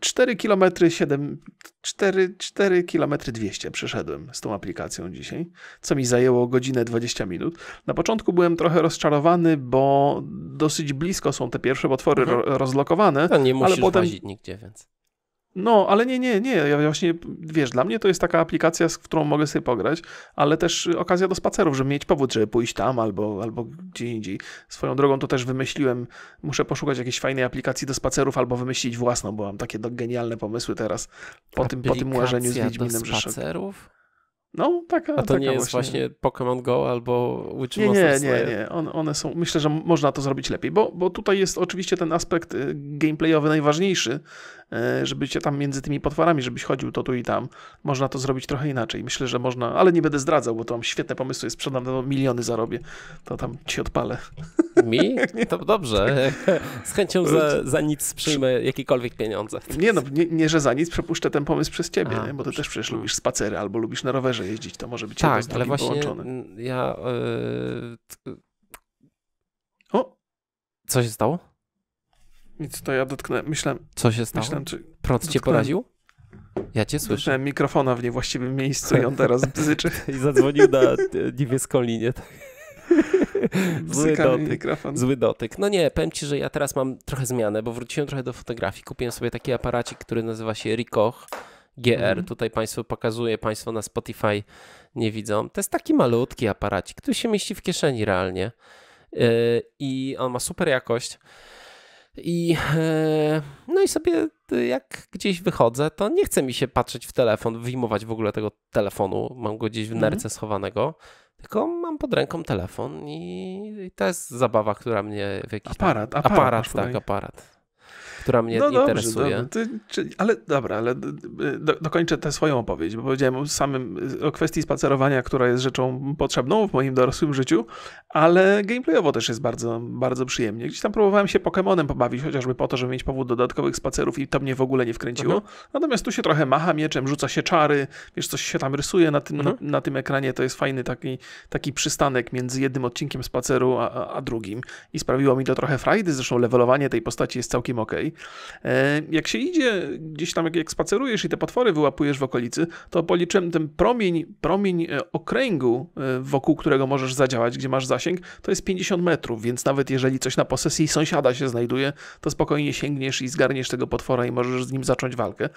4 km 7, 4, 4 km 200 przeszedłem z tą aplikacją dzisiaj, co mi zajęło godzinę 20 minut. Na początku byłem trochę rozczarowany, bo dosyć blisko są te pierwsze potwory mhm. rozlokowane. To nie musisz ale potem... nigdzie, więc... No, ale nie, nie, nie. Ja właśnie, wiesz, dla mnie to jest taka aplikacja, z którą mogę sobie pograć, ale też okazja do spacerów, żeby mieć powód, żeby pójść tam albo, albo gdzie indziej. Swoją drogą to też wymyśliłem, muszę poszukać jakiejś fajnej aplikacji do spacerów albo wymyślić własną, bo mam takie do, genialne pomysły teraz po tym, po tym łażeniu z Wiedźminem do spacerów? No, taka. A to nie jest właśnie, właśnie Pokémon Go albo Witch Nie, nie, nie, nie. One, one są. Myślę, że można to zrobić lepiej, bo, bo tutaj jest oczywiście ten aspekt y, gameplayowy najważniejszy, E, żeby cię tam między tymi potworami, żebyś chodził to tu i tam. Można to zrobić trochę inaczej. Myślę, że można, ale nie będę zdradzał, bo to mam świetne pomysły, jest sprzedam, to miliony zarobię. To tam ci odpalę. Mi? To dobrze. Z chęcią za, za nic przyjmę jakiekolwiek pieniądze. Nie no, nie, nie, że za nic, przepuszczę ten pomysł przez ciebie, A, bo ty też przecież lubisz spacery albo lubisz na rowerze jeździć, to może być tak, ale właśnie połączone. ja... Yy... O! Co się stało? Nic, to ja dotknę. Myślałem. Co się stało? Myślałem, czy... Proc cię poraził? Ja cię słyszę. Dotknąłem mikrofona w niewłaściwym miejscu i on teraz bzyczy. I zadzwonił na e, niebieską linię. Tak. Zły dotyk. Mikrofon. Zły dotyk. No nie, powiem ci, że ja teraz mam trochę zmianę, bo wróciłem trochę do fotografii. Kupiłem sobie taki aparacik, który nazywa się Ricoh GR. Mhm. Tutaj Państwu pokazuję, Państwo na Spotify nie widzą. To jest taki malutki aparacik, który się mieści w kieszeni realnie. E, I on ma super jakość. I, e, no i sobie e, jak gdzieś wychodzę, to nie chce mi się patrzeć w telefon, wyjmować w ogóle tego telefonu. Mam go gdzieś w mhm. nerce mhm. schowanego, tylko mam pod ręką telefon i, i to jest zabawa, która mnie w jakiś... Aparat, tam, aparat. aparat tak, aparat która mnie no interesuje. Dobrze, ty, czy, ale dobra, ale do, dokończę tę swoją opowieść, bo powiedziałem o samym, o kwestii spacerowania, która jest rzeczą potrzebną w moim dorosłym życiu, ale gameplayowo też jest bardzo, bardzo przyjemnie. Gdzieś tam próbowałem się Pokémonem pobawić, chociażby po to, żeby mieć powód dodatkowych spacerów i to mnie w ogóle nie wkręciło. Mhm. Natomiast tu się trochę macha mieczem, rzuca się czary, wiesz, coś się tam rysuje na tym, mhm. na, na, tym ekranie, to jest fajny taki, taki przystanek między jednym odcinkiem spaceru a, a drugim i sprawiło mi to trochę frajdy, zresztą levelowanie tej postaci jest całkiem ok. E, jak się idzie gdzieś tam, jak spacerujesz i te potwory wyłapujesz w okolicy, to policzyłem ten promień, promień e, okręgu, e, wokół którego możesz zadziałać, gdzie masz zasięg, to jest 50 metrów, więc nawet jeżeli coś na posesji sąsiada się znajduje, to spokojnie sięgniesz i zgarniesz tego potwora i możesz z nim zacząć walkę.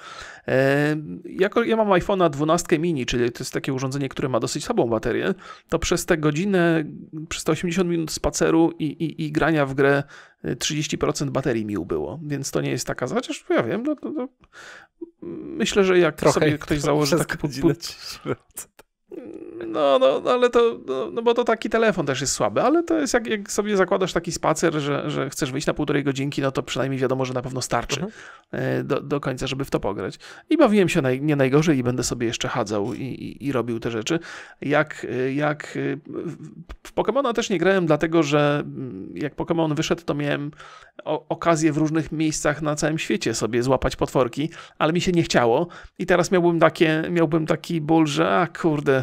Jako ja mam iPhone'a 12 mini, czyli to jest takie urządzenie, które ma dosyć słabą baterię, to przez tę godzinę, przez te 80 minut spaceru i, i, i grania w grę 30% baterii mi ubyło, więc to nie jest taka, chociaż ja wiem, no, no, no myślę, że jak Trochę sobie ktoś założy tak... Po, po, no, no, no ale to, no, no, bo to taki telefon też jest słaby, ale to jest jak, jak sobie zakładasz taki spacer, że, że chcesz wyjść na półtorej godzinki, no to przynajmniej wiadomo, że na pewno starczy mhm. E, do, do końca, żeby w to pograć. I bawiłem się naj, nie najgorzej i będę sobie jeszcze chadzał i, i, i robił te rzeczy. Jak, jak e, w Pokemona też nie grałem, dlatego że mm, jak Pokémon wyszedł, to miałem o, okazję w różnych miejscach na całym świecie sobie złapać potworki, ale mi się nie chciało i teraz miałbym takie, miałbym taki ból, że a kurde,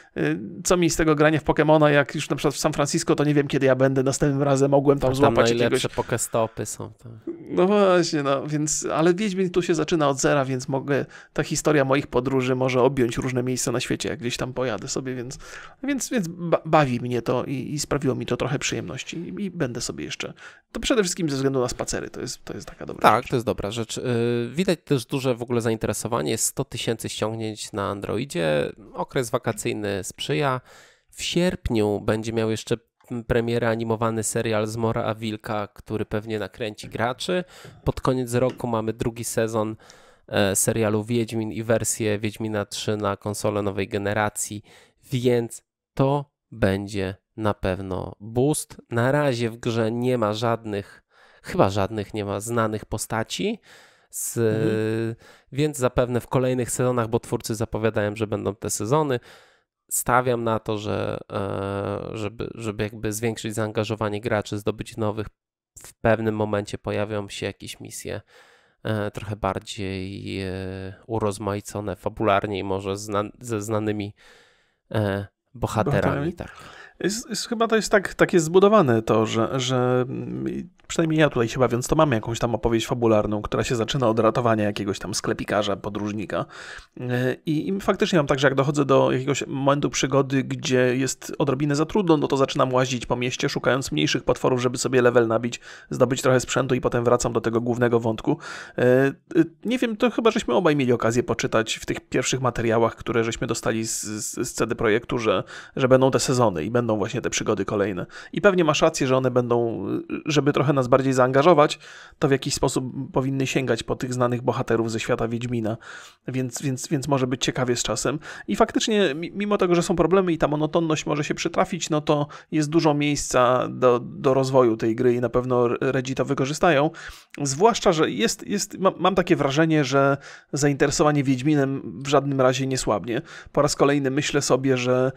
Y, co mi z tego grania w Pokémona, jak już na przykład w San Francisco, to nie wiem, kiedy ja będę następnym razem, mogłem tam, tam złapać najlepsze jakiegoś... najlepsze Pokestopy są tam. No właśnie, no, więc, ale Wiedźmin tu się zaczyna od zera, więc mogę, ta historia moich podróży może objąć różne miejsca na świecie, jak gdzieś tam pojadę sobie, więc, więc, więc bawi mnie to i, i sprawiło mi to trochę przyjemności i, i, będę sobie jeszcze, to przede wszystkim ze względu na spacery, to jest, to jest taka dobra Tak, rzecz. to jest dobra rzecz. Y, widać też duże w ogóle zainteresowanie, 100 tysięcy ściągnięć na Androidzie, okres wakacyjny sprzyja. W sierpniu będzie miał jeszcze premierę animowany serial z Mora a Wilka, który pewnie nakręci graczy. Pod koniec roku mamy drugi sezon e, serialu Wiedźmin i wersję Wiedźmina 3 na konsolę nowej generacji, więc to będzie na pewno boost. Na razie w grze nie ma żadnych, chyba żadnych nie ma znanych postaci. Z, mhm. Więc zapewne w kolejnych sezonach, bo twórcy zapowiadają, że będą te sezony, stawiam na to, że, e, żeby, żeby jakby zwiększyć zaangażowanie graczy, zdobyć nowych, w pewnym momencie pojawią się jakieś misje e, trochę bardziej e, urozmaicone fabularnie i może zna, ze znanymi bohaterami. bohaterami? Tak. Jest, jest, chyba to jest tak, tak jest zbudowane to, że, że mm, przynajmniej ja tutaj się bawiąc, to mam jakąś tam opowieść fabularną, która się zaczyna od ratowania jakiegoś tam sklepikarza, podróżnika. E, I, i faktycznie mam tak, że jak dochodzę do jakiegoś momentu przygody, gdzie jest odrobinę za trudno, no to zaczynam łazić po mieście, szukając mniejszych potworów, żeby sobie level nabić, zdobyć trochę sprzętu i potem wracam do tego głównego wątku. E, e, nie wiem, to chyba żeśmy obaj mieli okazję poczytać w tych pierwszych materiałach, które żeśmy dostali z, z CD Projektu, że, że będą te sezony i będą będą właśnie te przygody kolejne. I pewnie masz rację, że one będą, żeby trochę nas bardziej zaangażować, to w jakiś sposób powinny sięgać po tych znanych bohaterów ze świata Wiedźmina, więc, więc, więc może być ciekawie z czasem. I faktycznie, mimo tego, że są problemy i ta monotonność może się przytrafić, no to jest dużo miejsca do, do rozwoju tej gry i na pewno Redzi to wykorzystają. Zwłaszcza, że jest, jest, mam takie wrażenie, że zainteresowanie Wiedźminem w żadnym razie nie słabnie. Po raz kolejny myślę sobie, że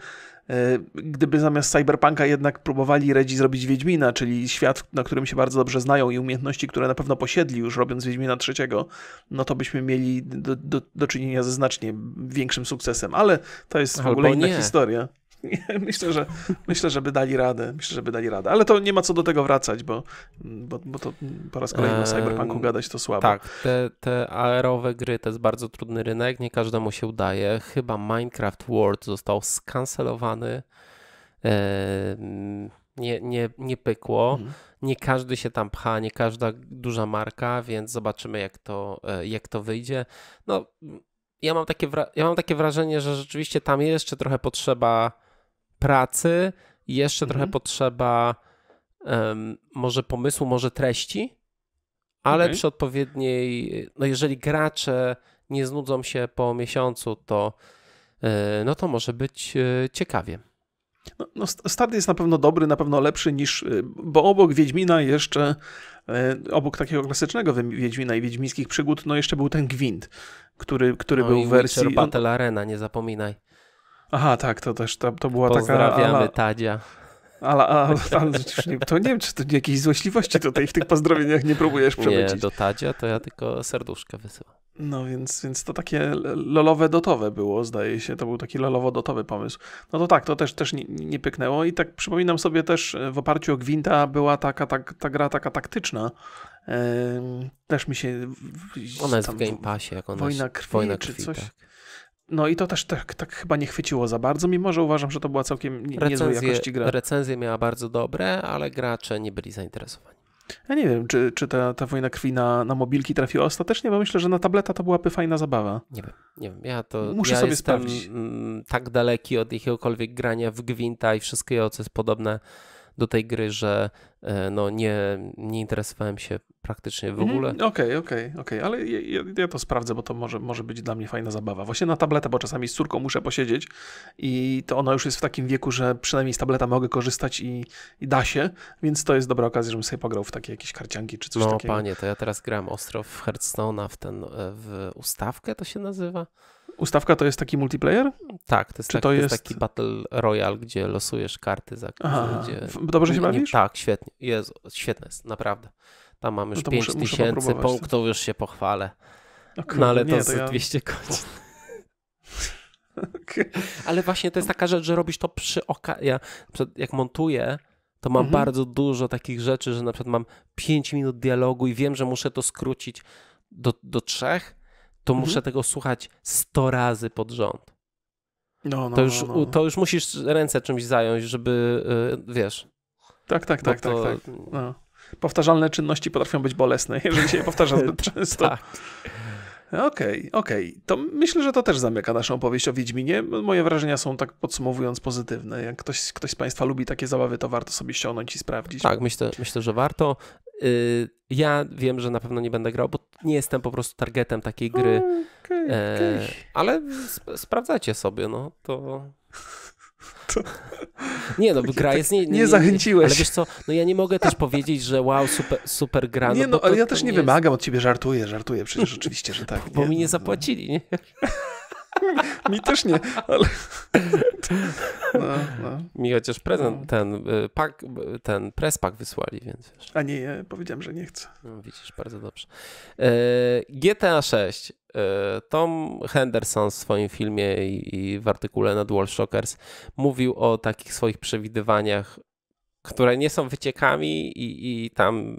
E, gdyby zamiast Cyberpunka jednak próbowali Redzi zrobić Wiedźmina, czyli świat, na którym się bardzo dobrze znają i umiejętności, które na pewno posiedli już robiąc Wiedźmina trzeciego, no to byśmy mieli do, do, do czynienia ze znacznie większym sukcesem, ale to jest w Albo ogóle inna nie. historia myślę, że, myślę, że by dali radę. Myślę, że by dali radę. Ale to nie ma co do tego wracać, bo, bo, bo to po raz kolejny o Cyberpunku gadać to słabo. Tak, te, te aerowe gry to jest bardzo trudny rynek, nie każdemu się udaje. Chyba Minecraft World został skancelowany. Nie, nie, nie pykło. Mhm. Nie każdy się tam pcha, nie każda duża marka, więc zobaczymy, jak to, e, jak to wyjdzie. No, ja mam, takie ja mam takie wrażenie, że rzeczywiście tam jeszcze trochę potrzeba pracy i jeszcze mhm. trochę potrzeba um, może pomysłu, może treści, ale okay. przy odpowiedniej, no jeżeli gracze nie znudzą się po miesiącu, to e, no to może być e, ciekawie. No, no, start jest na pewno dobry, na pewno lepszy niż, e, bo obok Wiedźmina jeszcze, obok takiego klasycznego Wiedźmina i Wiedźmińskich przygód, no jeszcze był ten Gwint, który, który no był w wersji... Battle Arena, nie zapominaj. Aha, tak, to też to, to była Pozdrawiamy taka... Pozdrawiamy Tadzia. Ale, ale, ale to nie wiem, czy to jakiejś złośliwości tutaj w tych pozdrowieniach nie próbujesz przemycić. Nie, do Tadzia to ja tylko serduszkę wysyłam. No więc, więc to takie lolowe dotowe było, zdaje się. To był taki lolowo-dotowy pomysł. No to tak, to też, też nie, nie pyknęło. I tak przypominam sobie też, e, w oparciu o Gwinta była taka ta, ta gra taka taktyczna. Ehm, też mi się... W, w, ona jest w Game Passie. Jak ona wojna krwi, wojna krwi, czy coś. Tak. No i to też tak, tak chyba nie chwyciło za bardzo, mimo że uważam, że to była całkiem nie, recenzje, niezłej jakości gra. Recenzje miała bardzo dobre, ale gracze nie byli zainteresowani. Ja nie wiem, czy, czy ta, ta wojna krwi na, na mobilki trafiła ostatecznie, bo myślę, że na tableta to byłaby fajna zabawa. Nie wiem, nie wiem. Ja to Muszę ja sobie sprawdzić. Mm, tak daleki od jakiegokolwiek grania w Gwinta i wszystkie jest podobne do tej gry, że e, no, nie, nie interesowałem się praktycznie w mhm, ogóle. Okej, okej, okej, ale ja, ja, to sprawdzę, bo to może, może być dla mnie fajna zabawa. Właśnie na tabletę, bo czasami z córką muszę posiedzieć i to ona już jest w takim wieku, że przynajmniej z tableta mogę korzystać i, i da się, więc to jest dobra okazja, żebym sobie pograł w takie jakieś karcianki czy coś no, takiego. No panie, to ja teraz gram ostro w Hearthstone'a, w ten, e, w ustawkę to się nazywa? Ustawka to jest taki multiplayer? Tak, to jest, Czy taki, to jest... taki Battle Royale, gdzie losujesz karty za Aha, gdzie... Dobrze się bawisz? Tak, świetnie. Jezu, świetne jest, naprawdę. Tam mam już no 5 muszę, tysięcy muszę punktów, no. już się pochwalę. No, no ale to, nie, to ja... 200 godzin. okay. Ale właśnie to jest taka rzecz, że robisz to przy okazji. Ja jak montuję, to mam mhm. bardzo dużo takich rzeczy, że na przykład mam 5 minut dialogu i wiem, że muszę to skrócić do, do trzech, to mhm. muszę tego słuchać 100 razy pod rząd. No, no, to, już, no, no, to już musisz ręce czymś zająć, żeby y, wiesz. Tak, tak, tak, tak, to... tak. tak powtarzalne czynności potrafią być bolesne, jeżeli się je powtarza zbyt często. tak. Okej, okay, okej. Okay. To myślę, że to też zamyka naszą opowieść o Wiedźminie. Moje wrażenia są tak podsumowując pozytywne. Jak ktoś, ktoś z Państwa lubi takie zabawy, to warto sobie ściągnąć i sprawdzić. Tak, myślę, myślę że warto. Y, ja wiem, że na pewno nie będę grał, bo nie jestem po prostu targetem takiej gry. Okay, e, ale sp sprawdzajcie sobie, no to. To... Nie no, gra tak jest... Nie, nie, nie, nie, zachęciłeś. Ale wiesz co, no ja nie mogę też powiedzieć, że wow, super, super gra. No nie no, no to, ale ja też nie wymagam jest... od ciebie, żartuję, żartuję przecież oczywiście, że tak. Bo mi nie no, no. zapłacili, nie? Mi też nie, ale... No, no. Mi chociaż prezent, no. ten, y, pak, y, ten prespak wysłali, więc wiesz. A nie, ja powiedziałem, że nie chcę. No, widzisz, bardzo dobrze. E, GTA 6. E, Tom Henderson w swoim filmie i w artykule na Dual Shockers mówił o takich swoich przewidywaniach, które nie są wyciekami i, i tam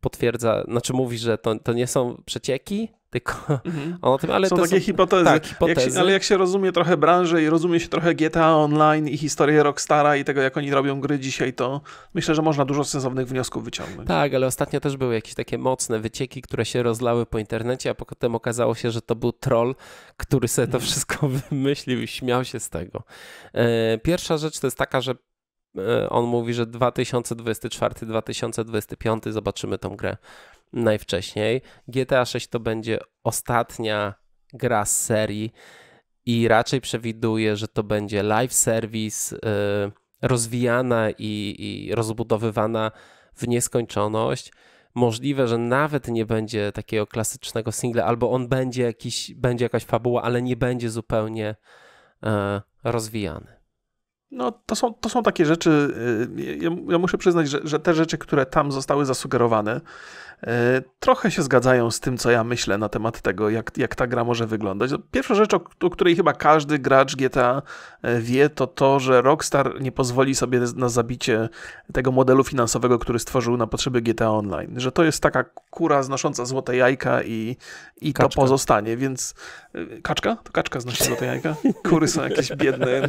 potwierdza, znaczy mówi, że to, to nie są przecieki, tylko mhm. o tym, ale są to takie są, hipotezy. Tak, hipotezy. Jak się, ale jak się rozumie trochę branżę i rozumie się trochę GTA Online i historię Rockstara i tego, jak oni robią gry dzisiaj, to myślę, że można dużo sensownych wniosków wyciągnąć. Tak, ale ostatnio też były jakieś takie mocne wycieki, które się rozlały po internecie, a potem okazało się, że to był troll, który sobie to wszystko wymyślił i śmiał się z tego. E, pierwsza rzecz to jest taka, że e, on mówi, że 2024-2025 zobaczymy tą grę najwcześniej. GTA 6 to będzie ostatnia gra z serii i raczej przewiduję, że to będzie live service yy, rozwijana i, i rozbudowywana w nieskończoność. Możliwe, że nawet nie będzie takiego klasycznego singla, albo on będzie, jakiś, będzie jakaś fabuła, ale nie będzie zupełnie e, rozwijany. No, to są, to są takie rzeczy. Y, ja, ja muszę przyznać, że, że, te rzeczy, które tam zostały zasugerowane, y, trochę się zgadzają z tym, co ja myślę na temat tego, jak, jak ta gra może wyglądać. No, pierwsza rzecz, o, której chyba każdy gracz GTA y, wie, to to, że Rockstar nie pozwoli sobie na zabicie tego modelu finansowego, który stworzył na potrzeby GTA Online. Że to jest taka kura znosząca złote jajka i, i to pozostanie, więc. Kaczka? To kaczka znosi złote jajka? Kury są jakieś biedne.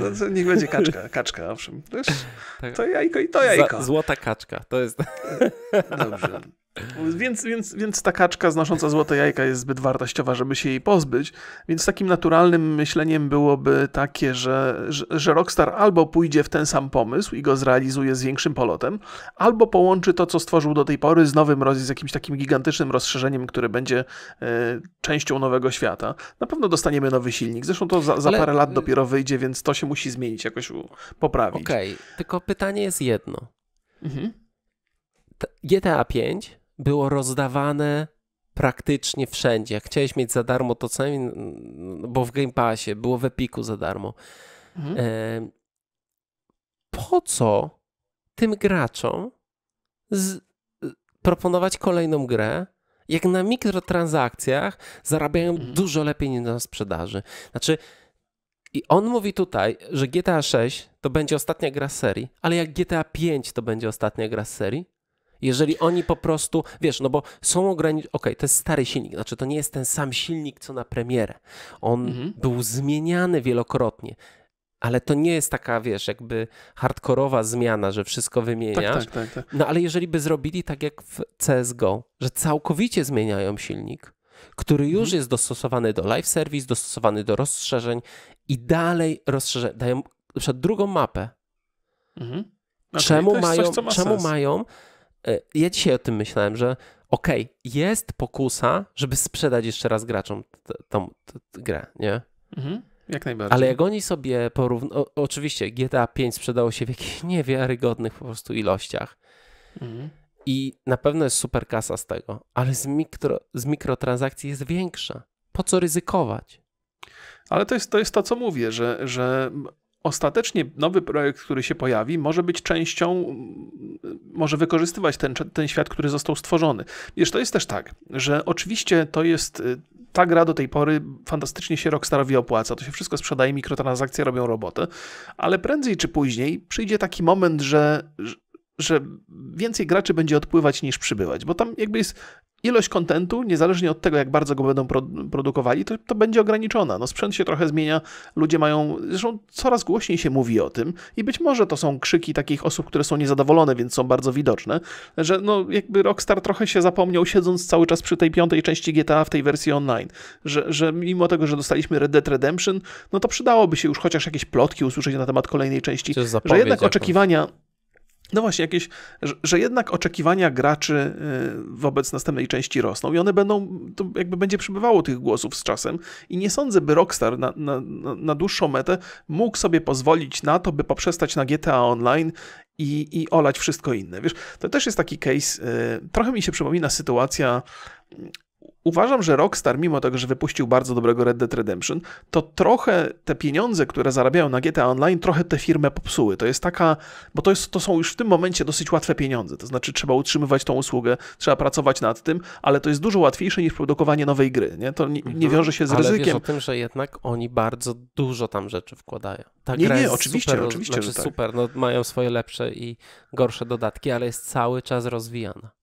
No to, niech będzie kaczka, kaczka, owszem. To, tak. to jajko i to jajko. złota kaczka, to jest... Dobrze. Więc, więc, więc ta kaczka znosząca złote jajka jest zbyt wartościowa, żeby się jej pozbyć. Więc takim naturalnym myśleniem byłoby takie, że, że, Rockstar albo pójdzie w ten sam pomysł i go zrealizuje z większym polotem, albo połączy to, co stworzył do tej pory z nowym, z jakimś takim gigantycznym rozszerzeniem, które będzie e, częścią nowego świata. Na pewno dostaniemy nowy silnik. Zresztą to za, za Ale... parę lat y- dopiero wyjdzie, więc to się musi zmienić, jakoś poprawić. Okej, okay. tylko pytanie jest jedno. Mhm. GTA 5 było rozdawane praktycznie wszędzie. Jak chciałeś mieć za darmo to co bo w Game Passie, było w Epiku za darmo. Mhm. E, po co tym graczom z, e, proponować kolejną grę, jak na mikrotransakcjach zarabiają mhm. dużo lepiej niż na sprzedaży. Znaczy, i on mówi tutaj, że GTA 6 to będzie ostatnia gra z serii, ale jak GTA 5 to będzie ostatnia gra z serii, jeżeli oni po prostu, wiesz, no bo są ograniczone, okej, okay, to jest stary silnik, znaczy to nie jest ten sam silnik, co na premierę. On mhm. był zmieniany wielokrotnie, ale to nie jest taka, wiesz, jakby hardkorowa zmiana, że wszystko wymieniasz. Tak, tak, tak, tak. no ale jeżeli by zrobili tak jak w CSGO, że całkowicie zmieniają silnik, który już mhm. jest dostosowany do live service, dostosowany do rozszerzeń i dalej rozszerzają dają na przykład drugą mapę. Mhm. Okay, czemu mają, coś, ma czemu mają E, ja dzisiaj o tym myślałem, że okej, okay, jest pokusa, żeby sprzedać jeszcze raz graczom tą grę, nie? Mhm. Jak najbardziej. Ale jak oni sobie porównują. Oczywiście GTA 5 sprzedało się w jakichś niewiarygodnych po prostu ilościach. Mhm. I na pewno jest super kasa z tego, ale z, mikro, z mikrotransakcji jest większa. Po co ryzykować? Ale to jest to, jest to co mówię, że, że ostatecznie nowy projekt, który się pojawi, może być częścią, może wykorzystywać ten, ten świat, który został stworzony. Wiesz, to jest też tak, że oczywiście to jest y, ta gra do tej pory fantastycznie się Rockstarowi opłaca. To się wszystko sprzedaje, mikrotransakcje robią robotę, ale prędzej czy później przyjdzie taki moment, że, że więcej graczy będzie odpływać niż przybywać, bo tam jakby jest ilość kontentu, niezależnie od tego, jak bardzo go będą produkowali, to, to będzie ograniczona. No, sprzęt się trochę zmienia, ludzie mają, zresztą coraz głośniej się mówi o tym i być może to są krzyki takich osób, które są niezadowolone, więc są bardzo widoczne, że no jakby Rockstar trochę się zapomniał, siedząc cały czas przy tej piątej części GTA w tej wersji online, że, że mimo tego, że dostaliśmy Red Dead Redemption, no to przydałoby się już chociaż jakieś plotki usłyszeć na temat kolejnej części, że jednak oczekiwania... No właśnie, jakieś, że jednak oczekiwania graczy y, wobec następnej części rosną i one będą, to jakby będzie przybywało tych głosów z czasem i nie sądzę, by Rockstar na, na, na dłuższą metę mógł sobie pozwolić na to, by poprzestać na GTA Online i, i olać wszystko inne. Wiesz, to też jest taki case, y, trochę mi się przypomina sytuacja uważam, że Rockstar, mimo tego, że wypuścił bardzo dobrego Red Dead Redemption, to trochę te pieniądze, które zarabiają na GTA Online, trochę tę firmę popsuły. To jest taka, bo to, jest, to są już w tym momencie dosyć łatwe pieniądze, to znaczy trzeba utrzymywać tą usługę, trzeba pracować nad tym, ale to jest dużo łatwiejsze niż produkowanie nowej gry, nie? To nie, nie mhm. wiąże się z ryzykiem. Ale wiesz o tym, że jednak oni bardzo dużo tam rzeczy wkładają. Ta nie, nie, oczywiście, super, oczywiście, znaczy że tak. super, no mają swoje lepsze i gorsze dodatki, ale jest cały czas rozwijana.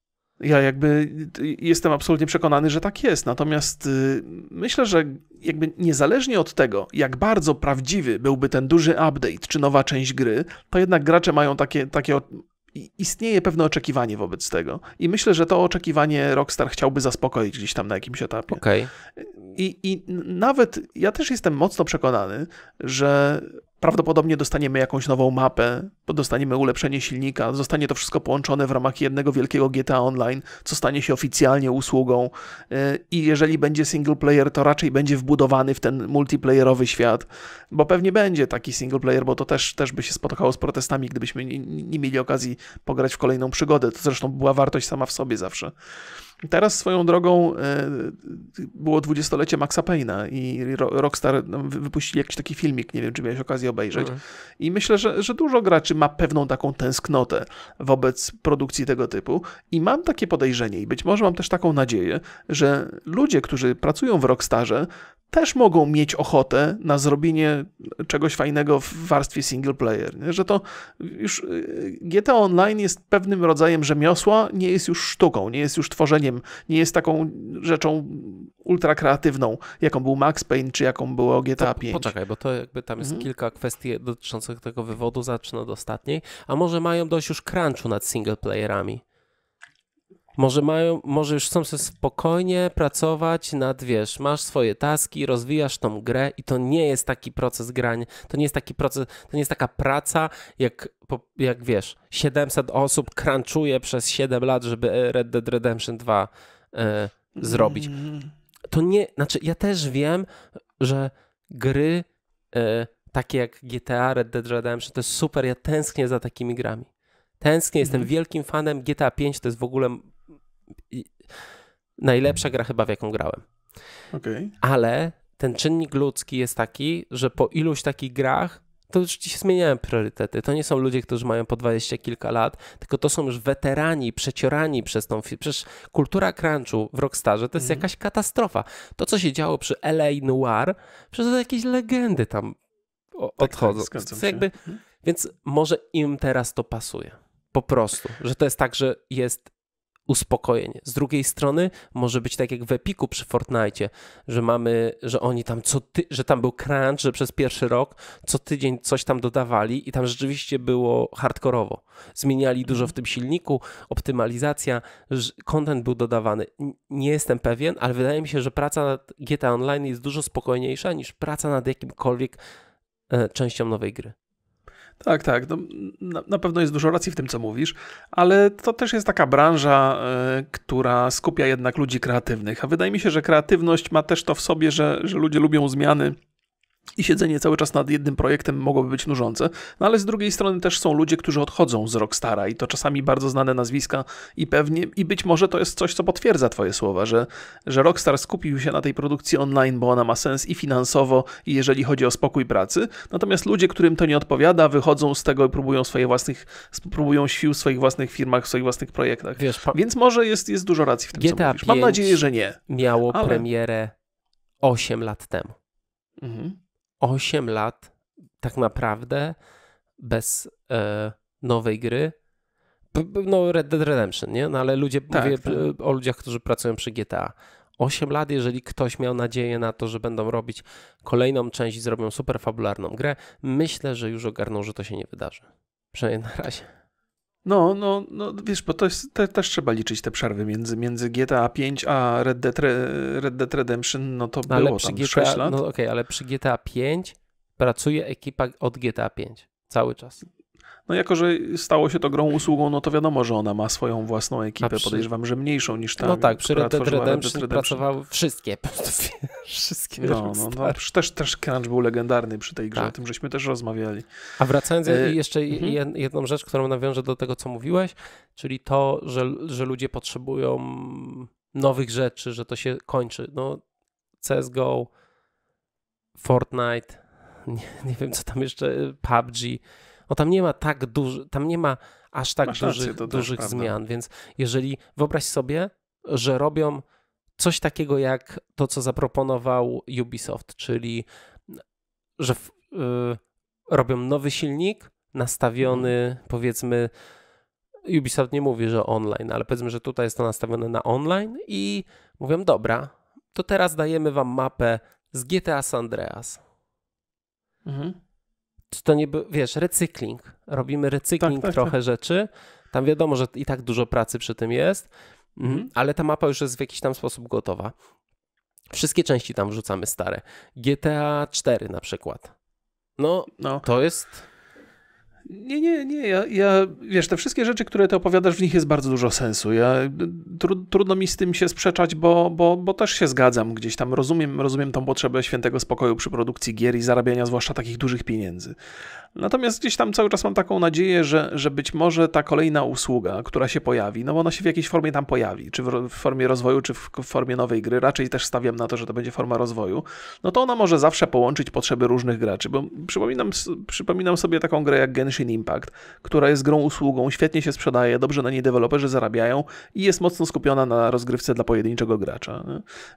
Ja jakby y, y, jestem absolutnie przekonany, że tak jest. Natomiast y, myślę, że jakby niezależnie od tego, jak bardzo prawdziwy byłby ten duży update czy nowa część gry, to jednak gracze mają takie, takie istnieje pewne oczekiwanie wobec tego. I myślę, że to oczekiwanie Rockstar chciałby zaspokoić gdzieś tam na jakimś etapie. Okay. I, I nawet ja też jestem mocno przekonany, że Prawdopodobnie dostaniemy jakąś nową mapę, dostaniemy ulepszenie silnika, zostanie to wszystko połączone w ramach jednego wielkiego GTA Online, co stanie się oficjalnie usługą. Y, I jeżeli będzie single player, to raczej będzie wbudowany w ten multiplayerowy świat, bo pewnie będzie taki single player, bo to też, też by się spotkało z protestami, gdybyśmy nie, nie mieli okazji pograć w kolejną przygodę. To zresztą była wartość sama w sobie zawsze. Teraz swoją drogą e, było dwudziestolecie Maxa Payna i Rockstar wypuścili jakiś taki filmik, nie wiem, czy miałeś okazję obejrzeć. Mhm. I myślę, że, że dużo graczy ma pewną taką tęsknotę wobec produkcji tego typu i mam takie podejrzenie i być może mam też taką nadzieję, że ludzie, którzy pracują w Rockstarze, też mogą mieć ochotę na zrobienie czegoś fajnego w warstwie single player. Nie? Że to już y, GTA Online jest pewnym rodzajem rzemiosła, nie jest już sztuką, nie jest już tworzeniem nie jest taką rzeczą ultra kreatywną, jaką był Max Payne, czy jaką było GTA V. 5. Poczekaj, bo to jakby tam jest mhm. kilka kwestii dotyczących tego wywodu, zacznę od ostatniej, a może mają dość już crunchu nad singleplayerami. Może, mają, może już chcą sobie spokojnie pracować nad, wiesz, masz swoje taski, rozwijasz tą grę i to nie jest taki proces grań, to nie jest taki proces, to nie jest taka praca, jak, jak wiesz, 700 osób crunchuje przez 7 lat, żeby e, Red Dead Redemption 2 e, zrobić. Mm-hmm. To nie, znaczy ja też wiem, że gry e, takie jak GTA, Red Dead Redemption to jest super, ja tęsknię za takimi grami tęsknię, jestem mhm. wielkim fanem GTA 5, to jest w ogóle najlepsza gra chyba, w jaką grałem. Okay. Ale ten czynnik ludzki jest taki, że po iluś takich grach to już ci się zmieniają priorytety. To nie są ludzie, którzy mają po dwadzieścia kilka lat, tylko to są już weterani, przeciorani przez tą firmę. Przecież kultura crunchu w Rockstarze to jest mm. jakaś katastrofa. To, co się działo przy LA Noir, przez jakieś legendy tam tak, tak, odchodzą. Tak, jakby... Mhm. Więc może im teraz to pasuje. Po prostu, że to jest tak, że jest uspokojenie. Z drugiej strony może być tak jak w Epiku przy Fortnite, że mamy, że oni tam co ty, że tam był crunch, że przez pierwszy rok co tydzień coś tam dodawali i tam rzeczywiście było hardkorowo. Zmieniali dużo w mhm. tym silniku, optymalizacja, content był dodawany. Nie jestem pewien, ale wydaje mi się, że praca nad GTA Online jest dużo spokojniejsza niż praca nad jakimkolwiek e, częścią nowej gry. Tak, tak. No, na, na, pewno jest dużo racji w tym, co mówisz, ale to też jest taka branża, y, która skupia jednak ludzi kreatywnych. A wydaje mi się, że kreatywność ma też to w sobie, że, że ludzie lubią zmiany, i siedzenie cały czas nad jednym projektem mogłoby być nużące, no ale z drugiej strony też są ludzie, którzy odchodzą z Rockstara i to czasami bardzo znane nazwiska i pewnie, i być może to jest coś, co potwierdza twoje słowa, że, że Rockstar skupił się na tej produkcji online, bo ona ma sens i finansowo, i jeżeli chodzi o spokój pracy, natomiast ludzie, którym to nie odpowiada, wychodzą z tego i próbują swoje własnych, próbują sił w swoich własnych firmach, w swoich własnych projektach. Wiesz, pa... Więc może jest, jest dużo racji w tym, GTA co mówisz. Mam nadzieję, że nie. Miało ale... premierę 8 lat temu. Mhm. 8 lat tak naprawdę bez e, nowej gry. No, Red Dead Redemption, nie? No, ale ludzie, tak, mówię tak. o ludziach, którzy pracują przy GTA. 8 lat, jeżeli ktoś miał nadzieję na to, że będą robić kolejną część i zrobią super fabularną grę, myślę, że już ogarną, że to się nie wydarzy. Przynajmniej na razie. No, no, no wiesz, bo to jest, te, też trzeba liczyć te przerwy między, między GTA 5 a Red Dead, Red Dead Redemption, no to no, było tam GTA, 6 lat. No okej, okay, ale przy GTA 5 pracuje ekipa od GTA 5 cały czas. No jako, że stało się to grą usługą, no to wiadomo, że ona ma swoją własną ekipę, przy... podejrzewam, że mniejszą niż ta, No tak, przy Red Dead Redemption pracowały wszystkie. wszystkie no, no, no, też, też crunch był legendarny przy tej grze, tak. o tym żeśmy też rozmawiali. A wracając e... jeszcze mhm. jedną rzecz, którą nawiążę do tego, co mówiłeś, czyli to, że, że ludzie potrzebują nowych rzeczy, że to się kończy. No CSGO, Fortnite, nie, nie wiem co tam jeszcze, PUBG, o, no tam nie ma tak duży, tam nie ma aż tak rację, dużych, dużych zmian, więc jeżeli wyobraź sobie, że robią coś takiego jak to, co zaproponował Ubisoft, czyli mm, że w, y, robią nowy silnik nastawiony mhm. powiedzmy Ubisoft nie mówi, że online, ale powiedzmy, że tutaj jest to nastawione na online i mówią, dobra, to teraz dajemy wam mapę z GTA San Andreas. Mhm to nie był, wiesz, recykling. Robimy recykling tak, tak, trochę tak. rzeczy. Tam wiadomo, że i tak dużo pracy przy tym jest, mhm. mhm. ale ta mapa już jest w jakiś tam sposób gotowa. Wszystkie części tam wrzucamy stare. GTA 4 na przykład. No, no. to jest nie, nie, nie. Ja, ja, wiesz, te wszystkie rzeczy, które ty opowiadasz, w nich jest bardzo dużo sensu. Ja, tru, trudno mi z tym się sprzeczać, bo, bo, bo też się zgadzam gdzieś tam. Rozumiem, rozumiem tą potrzebę świętego spokoju przy produkcji gier i zarabiania zwłaszcza takich dużych pieniędzy. Natomiast gdzieś tam cały czas mam taką nadzieję, że, że być może ta kolejna usługa, która się pojawi, no bo ona się w jakiejś formie tam pojawi, czy w, formie rozwoju, czy w formie nowej gry, raczej też stawiam na to, że to będzie forma rozwoju, no to ona może zawsze połączyć potrzeby różnych graczy, bo przypominam, przypominam sobie taką grę jak Gen Genshin Impact, która jest grą usługą, świetnie się sprzedaje, dobrze na niej deweloperzy zarabiają i jest mocno skupiona na rozgrywce dla pojedynczego gracza.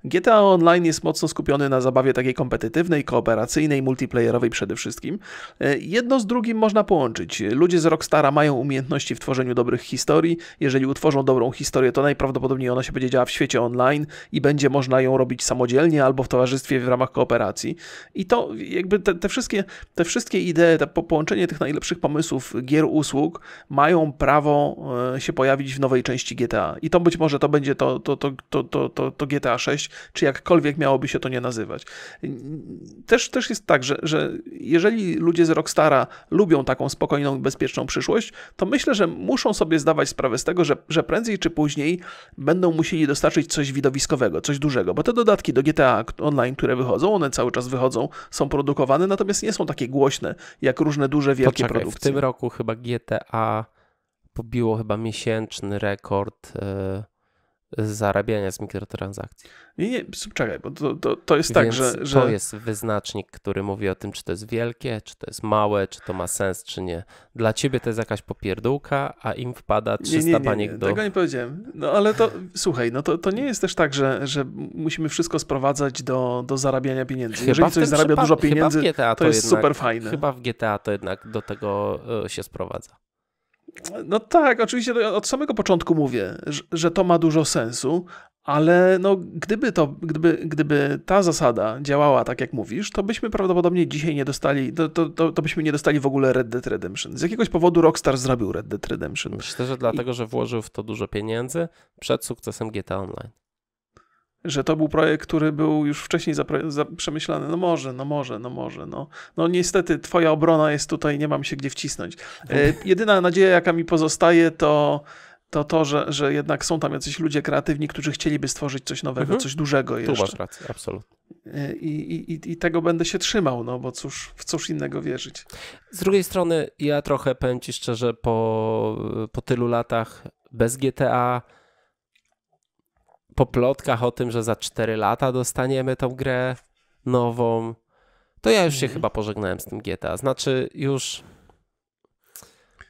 GTA Online jest mocno skupiony na zabawie takiej kompetytywnej, kooperacyjnej, multiplayerowej przede wszystkim. E, jedno z drugim można połączyć. Ludzie z Rockstara mają umiejętności w tworzeniu dobrych historii. Jeżeli utworzą dobrą historię, to najprawdopodobniej ona się będzie działa w świecie online i będzie można ją robić samodzielnie albo w towarzystwie w ramach kooperacji. I to jakby te, te wszystkie, te wszystkie idee, to połączenie tych najlepszych pomysłów gier usług mają prawo e, się pojawić w nowej części GTA. I to być może to będzie to, to, to, to, to, to, to GTA 6, czy jakkolwiek miałoby się to nie nazywać. Też, też jest tak, że, że jeżeli ludzie z Rockstara lubią taką spokojną i bezpieczną przyszłość, to myślę, że muszą sobie zdawać sprawę z tego, że, że prędzej czy później będą musieli dostarczyć coś widowiskowego, coś dużego, bo te dodatki do GTA Online, które wychodzą, one cały czas wychodzą, są produkowane, natomiast nie są takie głośne, jak różne duże, wielkie produkty w tym roku chyba GTA pobiło chyba miesięczny rekord. E, zarabiania z mikrotransakcji. Nie, nie, czekaj, bo to, to, to jest tak, Więc tak, że, że, To jest wyznacznik, który mówi o tym, czy to jest wielkie, czy to jest małe, czy to ma sens, czy nie. Dla ciebie to jest jakaś popierdółka, a im wpada 300 nie, nie, nie, paniek nie, do... Tego nie powiedziałem. No ale to, słuchaj, no to, to nie jest też tak, że, że musimy wszystko sprowadzać do, do zarabiania pieniędzy. Chyba Jeżeli coś zarabia dużo pieniędzy, to, to, jest jednak, super fajne. Chyba w GTA to jednak do tego e, się sprowadza. No tak, oczywiście od samego początku mówię, że to ma dużo sensu, ale no, gdyby, to, gdyby, gdyby ta zasada działała tak, jak mówisz, to byśmy prawdopodobnie dzisiaj nie dostali, to, to, to, to, byśmy nie dostali w ogóle Red Dead Redemption. Z jakiegoś powodu Rockstar zrobił Red Dead Redemption. Myślę, że dlatego, I... że włożył w to dużo pieniędzy przed sukcesem GTA Online że to był projekt, który był już wcześniej przemyślany. No może, no może, no może. No. no niestety twoja obrona jest tutaj, nie mam się gdzie wcisnąć. E, jedyna nadzieja, jaka mi pozostaje, to to to, że, że jednak są tam jacyś ludzie kreatywni, którzy chcieliby stworzyć coś nowego, mhm. coś dużego jeszcze. Tu masz rację, absolutnie. E, I, i, I tego będę się trzymał, no bo cóż, w cóż innego wierzyć. Z drugiej strony ja trochę, powiem ci szczerze, po, po tylu latach bez GTA, po plotkach o tym, że za 4 lata dostaniemy tą grę nową, to ja już się mhm. chyba pożegnałem z tym GTA. Znaczy już...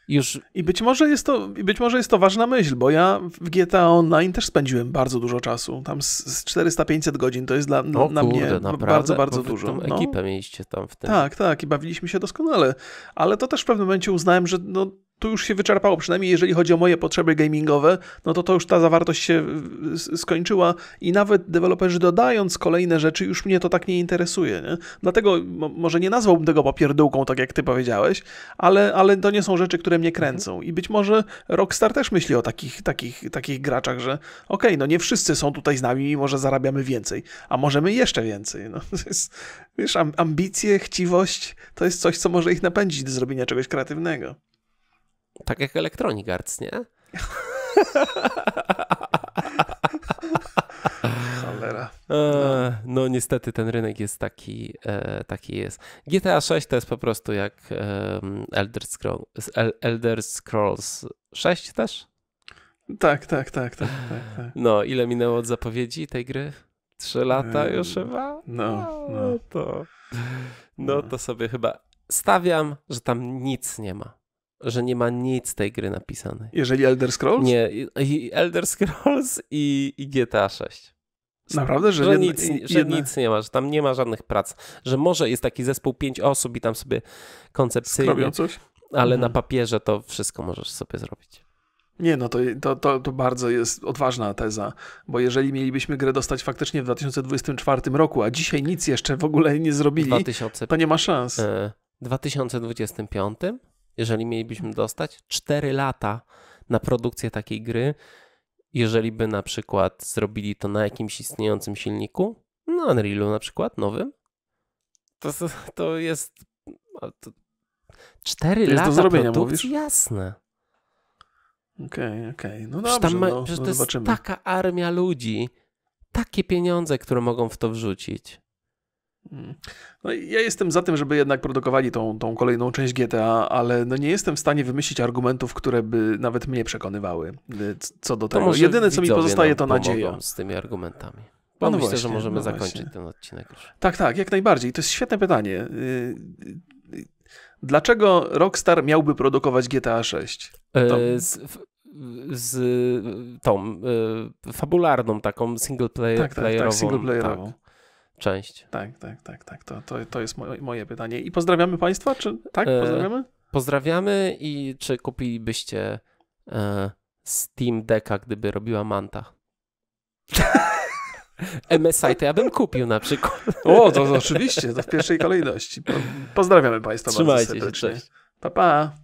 Już... I być może, jest to, być może jest to ważna myśl, bo ja w GTA Online też spędziłem bardzo dużo czasu. Tam z 400-500 godzin to jest dla no, na kurde, mnie naprawdę? bardzo, bardzo bo dużo. Tą no. ekipę no. mieliście tam w tym. Tak, tak i bawiliśmy się doskonale. Ale to też w pewnym momencie uznałem, że no, tu już się wyczerpało, przynajmniej jeżeli chodzi o moje potrzeby gamingowe, no to to już ta zawartość się skończyła i nawet deweloperzy dodając kolejne rzeczy, już mnie to tak nie interesuje. Nie? Dlatego może nie nazwałbym tego popierdółką, tak jak ty powiedziałeś, ale, ale to nie są rzeczy, które mnie mhm. kręcą. I być może Rockstar też myśli o takich, takich, takich graczach, że okej, okay, no nie wszyscy są tutaj z nami, mimo że zarabiamy więcej, a możemy jeszcze więcej. No, to jest, wiesz, ambicje, chciwość to jest coś, co może ich napędzić do zrobienia czegoś kreatywnego. Tak jak Electronic Arts, nie? Cholera. No. no niestety ten rynek jest taki, taki jest. GTA 6 to jest po prostu jak Elder, Scroll, Elder Scrolls 6 też? Tak, tak, tak, tak, tak, No, ile minęło od zapowiedzi tej gry? Trzy lata już chyba? No, no. to, no to sobie chyba stawiam, że tam nic nie ma że nie ma nic tej gry napisanej. Jeżeli Elder Scrolls? Nie, i Elder Scrolls i, i GTA 6. Naprawdę, że, że, nic, że nic nie ma, że tam nie ma żadnych prac. Że może jest taki zespół pięć osób i tam sobie koncepcyjnie. Robią coś? Ale mhm. na papierze to wszystko możesz sobie zrobić. Nie, no to, to, to, to, bardzo jest odważna teza, bo jeżeli mielibyśmy grę dostać faktycznie w 2024 roku, a dzisiaj nic jeszcze w ogóle nie zrobili, 2000... to nie ma szans. 2025? E, jeżeli mielibyśmy dostać 4 lata na produkcję takiej gry, jeżeli by na przykład zrobili to na jakimś istniejącym silniku, no Unrealu na przykład, nowym, to, to jest to 4 to lata jest do produkcji, mówisz? jasne. Okej, okay, okej, okay. no dobrze, no, no to zobaczymy. jest taka armia ludzi, takie pieniądze, które mogą w to wrzucić. No ja jestem za tym, żeby jednak produkowali tą, tą kolejną część GTA, ale no nie jestem w stanie wymyślić argumentów, które by nawet mnie przekonywały y, co do tego. Jedyne, co mi pozostaje, to nadzieja. Z tymi argumentami. No Bo no myślę, właśnie, że możemy no zakończyć ten odcinek już. Tak, tak, jak najbardziej. To jest świetne pytanie. Y, y, dlaczego Rockstar miałby produkować GTA 6? E, to... Z, z tą e, fabularną, taką single player, tak, tak, tak, single playerową. Tak część. Tak, tak, tak, tak. To, to, to jest moje, moje pytanie. I pozdrawiamy Państwa, czy tak? E, pozdrawiamy? E, pozdrawiamy i czy kupilibyście e, Steam Decka, gdyby robiła Manta? MSI to ja bym kupił na przykład. O, to, to oczywiście, to w pierwszej kolejności. Pozdrawiamy Państwa Trzymajcie bardzo serdecznie. Się, cześć. Pa, pa.